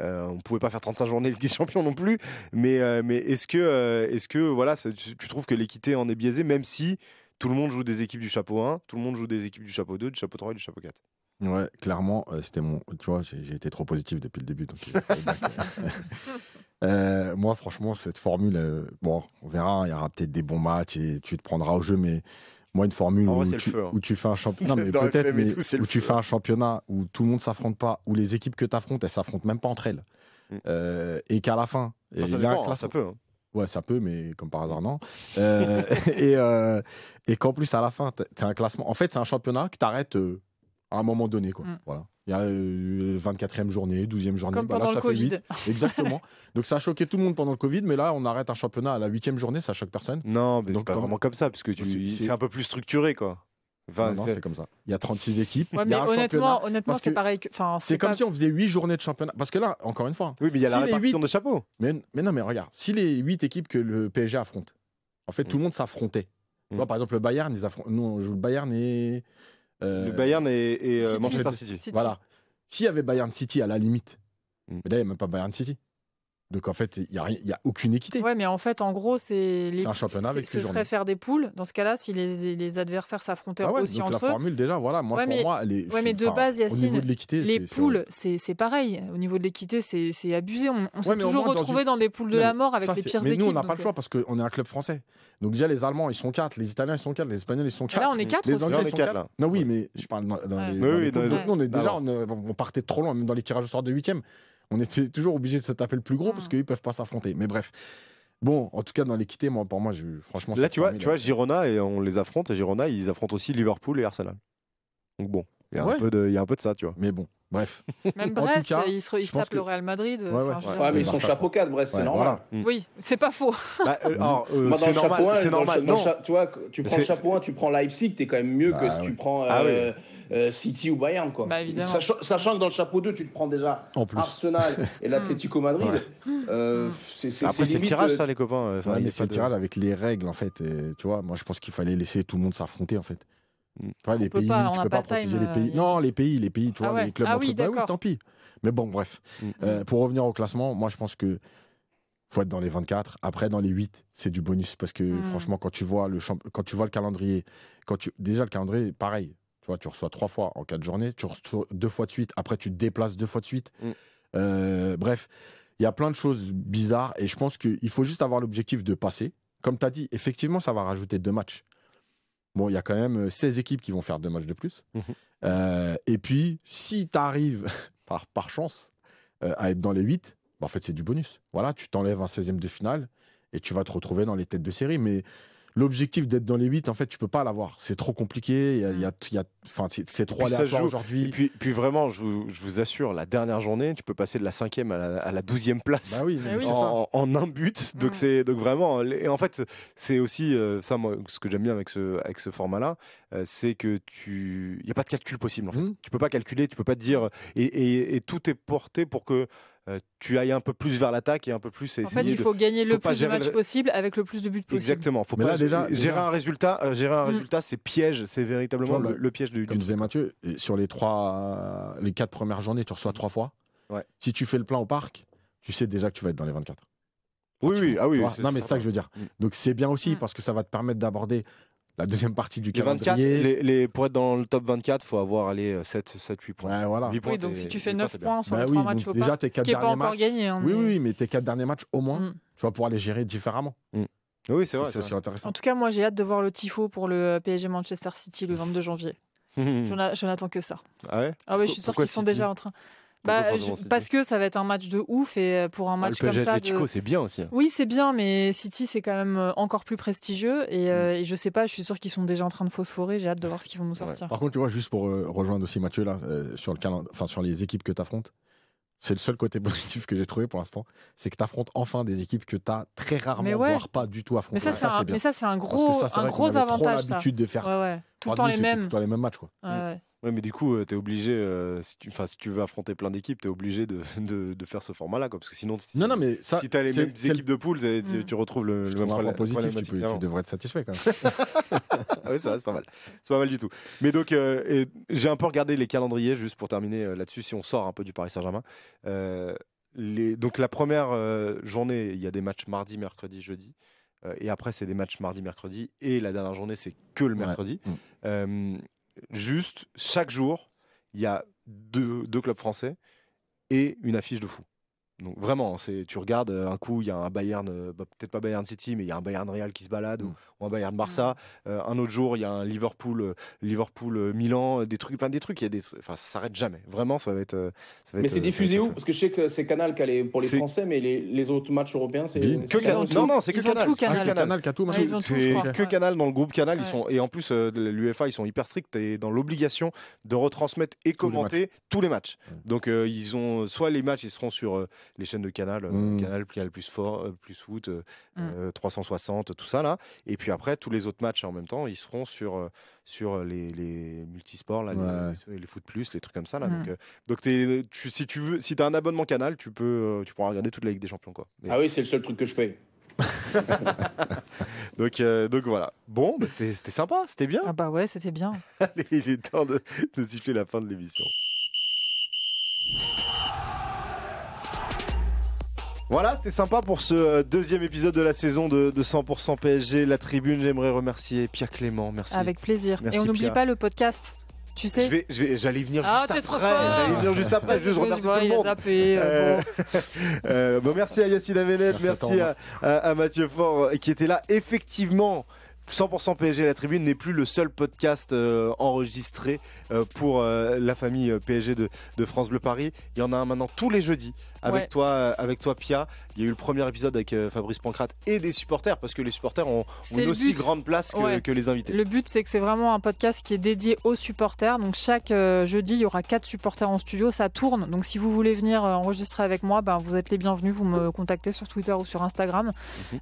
Euh, on pouvait pas faire 35 journées de Ligue des Champions non plus, mais, euh, mais est-ce que, euh, est que voilà, tu, trouves que l'équité en est biaisée, même si tout le monde joue des équipes du chapeau 1, tout le monde joue des équipes du chapeau 2, du chapeau 3 et du chapeau 4 Ouais, clairement, c'était mon. Tu vois, j'ai, été trop positif depuis le début. Donc moi, franchement, cette formule, bon, on verra, il y aura peut-être des bons matchs et tu te prendras au jeu, mais moi, une formule hein. où, tu, fais un championnat, où tu fais un championnat où tout le monde s'affronte pas, où les équipes que tu affrontes, elles s'affrontent même pas entre elles. Mm. Euh, et qu'à la fin, ça, hein, peut. Hein. Ouais, ça peut, mais comme par hasard, non. Euh, et, euh, et qu'en plus, à la fin, c'est un classement. En fait, c'est un championnat que tu arrêtes à un moment donné. Quoi. Mm. Voilà. Il y a 24e euh, journée, 12e journée. Comme bah, pendant Exactement. Donc ça a choqué tout le monde pendant le Covid, mais là, on arrête un championnat à la 8e journée, ça choque personne. Non, mais c'est pas vraiment comme ça, puisque c'est un peu plus structuré, quoi. c'est comme ça. Il y a 36 équipes. honnêtement, c'est pareil. c'est comme si on faisait 8 journées de championnat. Parce que là, encore une fois. Oui, mais il y a la répartition de chapeau Mais, non, mais regarde, si les 8 équipes que le PSG affronte, en fait, tout le mm. monde s'affrontait. Mm. par exemple, le Bayern, ils affrontent. Nous, le Bayern et. Euh, le Bayern et, euh, Manchester City. Voilà. S'il y avait Bayern City à la limite, mm. mais là, il n'y a même pas Bayern City. Donc en fait, il n'y a, y a, aucune équité. Ouais, mais en fait, en gros, c'est les... un championnat avec Ce serait faire des poules. Dans ce cas-là, si les, adversaires s'affrontaient ah ouais, aussi donc la formule déjà, voilà. Moi, pour moi, les, ouais, mais de base, de les poules, c'est pareil. Au niveau de l'équité, c'est abusé. On, s'est toujours retrouvé dans, des poules de la mort avec les pires équipes. Mais nous, on n'a pas le choix euh. parce qu'on est un club français. Donc déjà, les Allemands, ils sont quatre. les Italiens, ils sont quatre. les Espagnols, ils sont quatre. Là, on est 4 Les Anglais, sont quatre. Non, oui, mais je parle dans les. Nous, on est déjà, on partait trop loin, même dans les tirages au sort de 8 on était toujours obligé de se taper le plus gros parce mm. qu'ils peuvent pas s'affronter. Mais bref. Bon, en tout cas, dans l'équité, moi, pour moi, je, franchement. Là, tu vois, Girona, et on les affronte. Et Girona, ils affrontent aussi Liverpool et Arsenal. Donc bon, il y a un peu de ça, tu vois. Mais bon, bref. Même bref en tout cas, ils se, tapent le Real Madrid. Ouais, mais ils sont chapeau 4, bref c'est normal. Oui, c'est pas faux. Bah, euh, euh bah, c'est normal. C'est normal. non. tu vois, tu prends chapeau 1, tu prends Leipzig, t'es quand même mieux que bah si tu prends. Ah euh, euh, City ou Bayern. Quoi. Bah, sachant, que dans le chapeau 2, tu te prends déjà en plus. Arsenal et l'Atlético Madrid. Euh, mm. c'est, Après, c'est le tirage, euh, ça, les copains. mais c'est le tirage avec les règles, en fait. tu vois, moi, je pense qu'il fallait laisser tout le monde s'affronter, en fait. les pays, tu peux pas, les pays. non, les pays, les pays, tu ah les clubs ah oui, bah tant pis. Mais bon, bref. Mm. pour revenir au classement, moi, je pense que faut être dans les 24. Après, dans les 8, c'est du bonus parce que mm. franchement, quand tu vois le quand tu vois le calendrier, quand tu déjà le calendrier, pareil. Tu vois, tu reçois trois fois en quatre journées, tu reçois deux fois de suite, après tu te déplaces deux fois de suite. Mm. Euh, bref, il y a plein de choses bizarres et je pense qu'il faut juste avoir l'objectif de passer. Comme tu as dit, effectivement, ça va rajouter deux matchs. Bon, il y a quand même 16 euh, équipes qui vont faire deux matchs de plus. Mm-hmm. Euh, et puis, si tu arrives par, chance à être dans les huit, bah, en fait, c'est du bonus. Voilà, tu t'enlèves un 16e de finale et tu vas te retrouver dans les têtes de série. Mais l'objectif d'être dans les 8, en fait, tu peux pas l'avoir. C'est trop compliqué. Il y a, y a, c'est trop aléatoire aujourd'hui. Et puis, puis vraiment, je vous, assure, la dernière journée, tu peux passer de la 5e à la, 12e place bah ah en, un but. Donc, c'est donc vraiment. Et en fait, c'est aussi euh, ça, moi, ce que j'aime bien avec ce, avec ce format-là, euh, c'est que tu. Il n'y a pas de calcul possible, en fait. Hmm. Tu peux pas calculer, tu peux pas te dire. Et, et tout est porté pour que. Euh, tu ailles un peu plus vers l'attaque et un peu plus. En fait, il faut gagner le plus de matchs possible avec le plus de buts possible. Exactement. Faut euh, gérer un résultat. Hmm. un résultat, c'est piège. C'est véritablement le, piège du. Comme disait Mathieu, sur les trois, les quatre premières journées, tu reçois trois fois. Si tu fais le plein au parc, tu sais déjà que tu vas être dans les 24. Oui, oui, ah oui. Non, mais c'est ça que je veux dire. Hmm. Donc c'est bien aussi hmm. parce que ça va te permettre d'aborder la deuxième partie du les calendrier. les, pour être dans le top 24, il faut avoir aller 7-8 euh, points. voilà. donc si tu fais 9 points sur bah oui, 3 matchs, donc, déjà, tes pas encore gagné, hein, oui, mais... oui, mais tes 4 derniers matchs, au moins, mm. tu vas pouvoir les gérer différemment. Mm. Oui, c'est vrai. C'est aussi intéressant. En tout cas, moi, j'ai hâte de voir le tifo pour le euh, PSG Manchester City le 22 janvier. je n'attends que ça. Ah ouais Ah ouais, je suis sûr qu'ils sont déjà en train bah, parce que ça va être un match de ouf et euh, pour un match le PSG comme ça. De... c'est bien aussi. Oui, c'est bien, mais City, c'est quand même euh, encore plus prestigieux euh, mm. et, je sais pas, je suis sûr qu'ils sont déjà en train de phosphorer. J'ai hâte de voir ce qu'ils vont nous sortir. Par contre, tu vois, juste pour rejoindre aussi Mathieu là, sur, le enfin, sur les équipes que tu affrontes, c'est le seul côté positif que j'ai trouvé pour l'instant, c'est que tu affrontes enfin des équipes que tu as très rarement, voire pas du tout affrontées. Mais ça, c'est un, gros, ça, un gros avantage. Tu as l'habitude de faire ouais, ouais. tout le temps les mêmes. Tout les mêmes matchs. Mm. Ouais, mais du coup, tu es obligé, si, tu, si tu veux affronter plein d'équipes, tu es obligé de, de, faire ce format-là, parce que sinon, si, tu as les mêmes équipes de poules, mmh. tu, retrouves le, même problème. positif, tu, devrais être satisfait quand même. Ah oui, ça c'est pas mal. C'est pas mal du tout. Mais donc, j'ai un peu regardé les calendriers, juste pour terminer là-dessus, si on sort un peu du Paris Saint-Germain. donc, la première journée, il y a des matchs mardi, mercredi, jeudi. et après, c'est des matchs mardi, mercredi. Et la dernière journée, c'est que le mercredi. Mmh juste chaque jour, il y a deux, clubs français et une affiche de fou. Donc vraiment, hein, c'est tu regardes euh, un coup, il y a un Bayern, euh, bah, peut-être pas Bayern City, mais il y a un Bayern Real qui se balade mm. ou, un Bayern Barça. Euh, un autre jour, il y a un Liverpool, Liverpool Milan, des trucs, enfin des trucs, il y a des, enfin ça s'arrête jamais. Vraiment, ça va être. mais c'est diffusé où Parce que je sais que c'est Canal qui est pour les Français, mais les, les autres matchs européens, c'est. Que Canal Non, non, c'est que Canal. Tout ah, canal. canal c'est que Canal dans le groupe Canal, ils sont et en plus l'UFA ils sont hyper stricts et dans l'obligation de retransmettre et commenter tous les matchs. Donc ils ont soit les matchs, ils seront sur les chaînes de Canal, euh, mmh. Canal, Canal plus fort, euh, plus foot, 360, euh, mmh. tout ça là. Et puis après, tous les autres matchs en même temps, ils seront sur sur les, les multisports là, les, foot plus, les trucs comme ça là. Mmh. Donc, donc si tu veux, si as un abonnement Canal, tu peux, tu pourras regarder toute la Ligue des Champions quoi. Ah oui, c'est le seul truc que je paye. donc, donc voilà. Bon, bah, c'était sympa, c'était bien. Ah bah ouais, c'était bien. il est temps de, de siffler la fin de l'émission. Voilà, c'était sympa pour ce euh, deuxième épisode de la saison de, 100% PSG, la tribune. J'aimerais remercier Pierre Clément. Merci. Avec plaisir. Et on n'oublie pas le podcast. Tu sais. J'allais je vais, venir, juste après. venir juste après. J'allais venir juste après. Je remercie tout le monde. Euh, euh, merci à Yacine Avenette merci, à, Mathieu Faure qui était là. Effectivement. 100% PSG la tribune n'est plus le seul podcast enregistré pour la famille PSG de, de France Bleu Paris. Il y en a un maintenant tous les jeudis avec toi, euh, avec toi Pia. Il y a eu le premier épisode avec euh, Fabrice Pancrate et des supporters parce que les supporters ont, une aussi grande place que, les invités. Le but c'est que c'est vraiment un podcast qui est dédié aux supporters. Donc chaque euh, jeudi il y aura quatre supporters en studio, ça tourne. Donc si vous voulez venir enregistrer avec moi, ben, vous êtes les bienvenus. Vous me contactez sur Twitter ou sur Instagram. Mhm.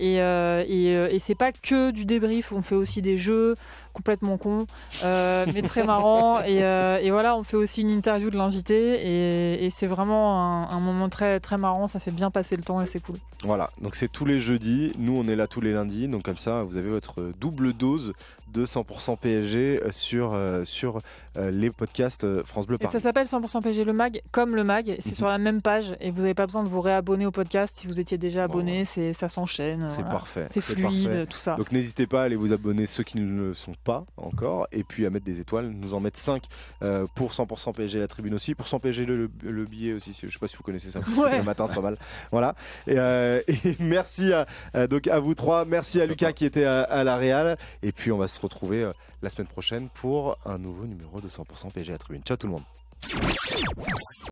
et, et c'est pas que du débrief, on fait aussi des jeux complètement con, euh, mais très marrant. Euh, et, voilà, on fait aussi une interview de l'invité et, c'est vraiment un, moment très, très marrant. Ça fait bien passer le temps et c'est cool. Voilà, donc c'est tous les jeudis. Nous, on est là tous les lundis. Donc comme ça, vous avez votre double dose de 100% PSG sur, euh, sur euh, les podcasts euh, France Bleu Paris. ça s'appelle 100% PSG le mag, comme le mag, c'est mhm. sur la même page et vous n'avez pas besoin de vous réabonner au podcast si vous étiez déjà abonné, C'est ça s'enchaîne. C'est parfait. C'est fluide, tout ça. Donc n'hésitez pas à aller vous abonner ceux qui ne le sont pas encore et puis à mettre des étoiles, nous en mettre 5 pour 100% PSG la tribune aussi, pour 100 PSG le, billet aussi, je ne sais pas si vous connaissez ça. Le matin, c'est pas mal. Voilà. Et, merci à, donc à vous trois, merci à Lucas qui était à, la Real et puis on va se retrouver retrouver euh, la semaine prochaine pour un nouveau numéro de 100% PSG à tribune. Ciao tout le monde.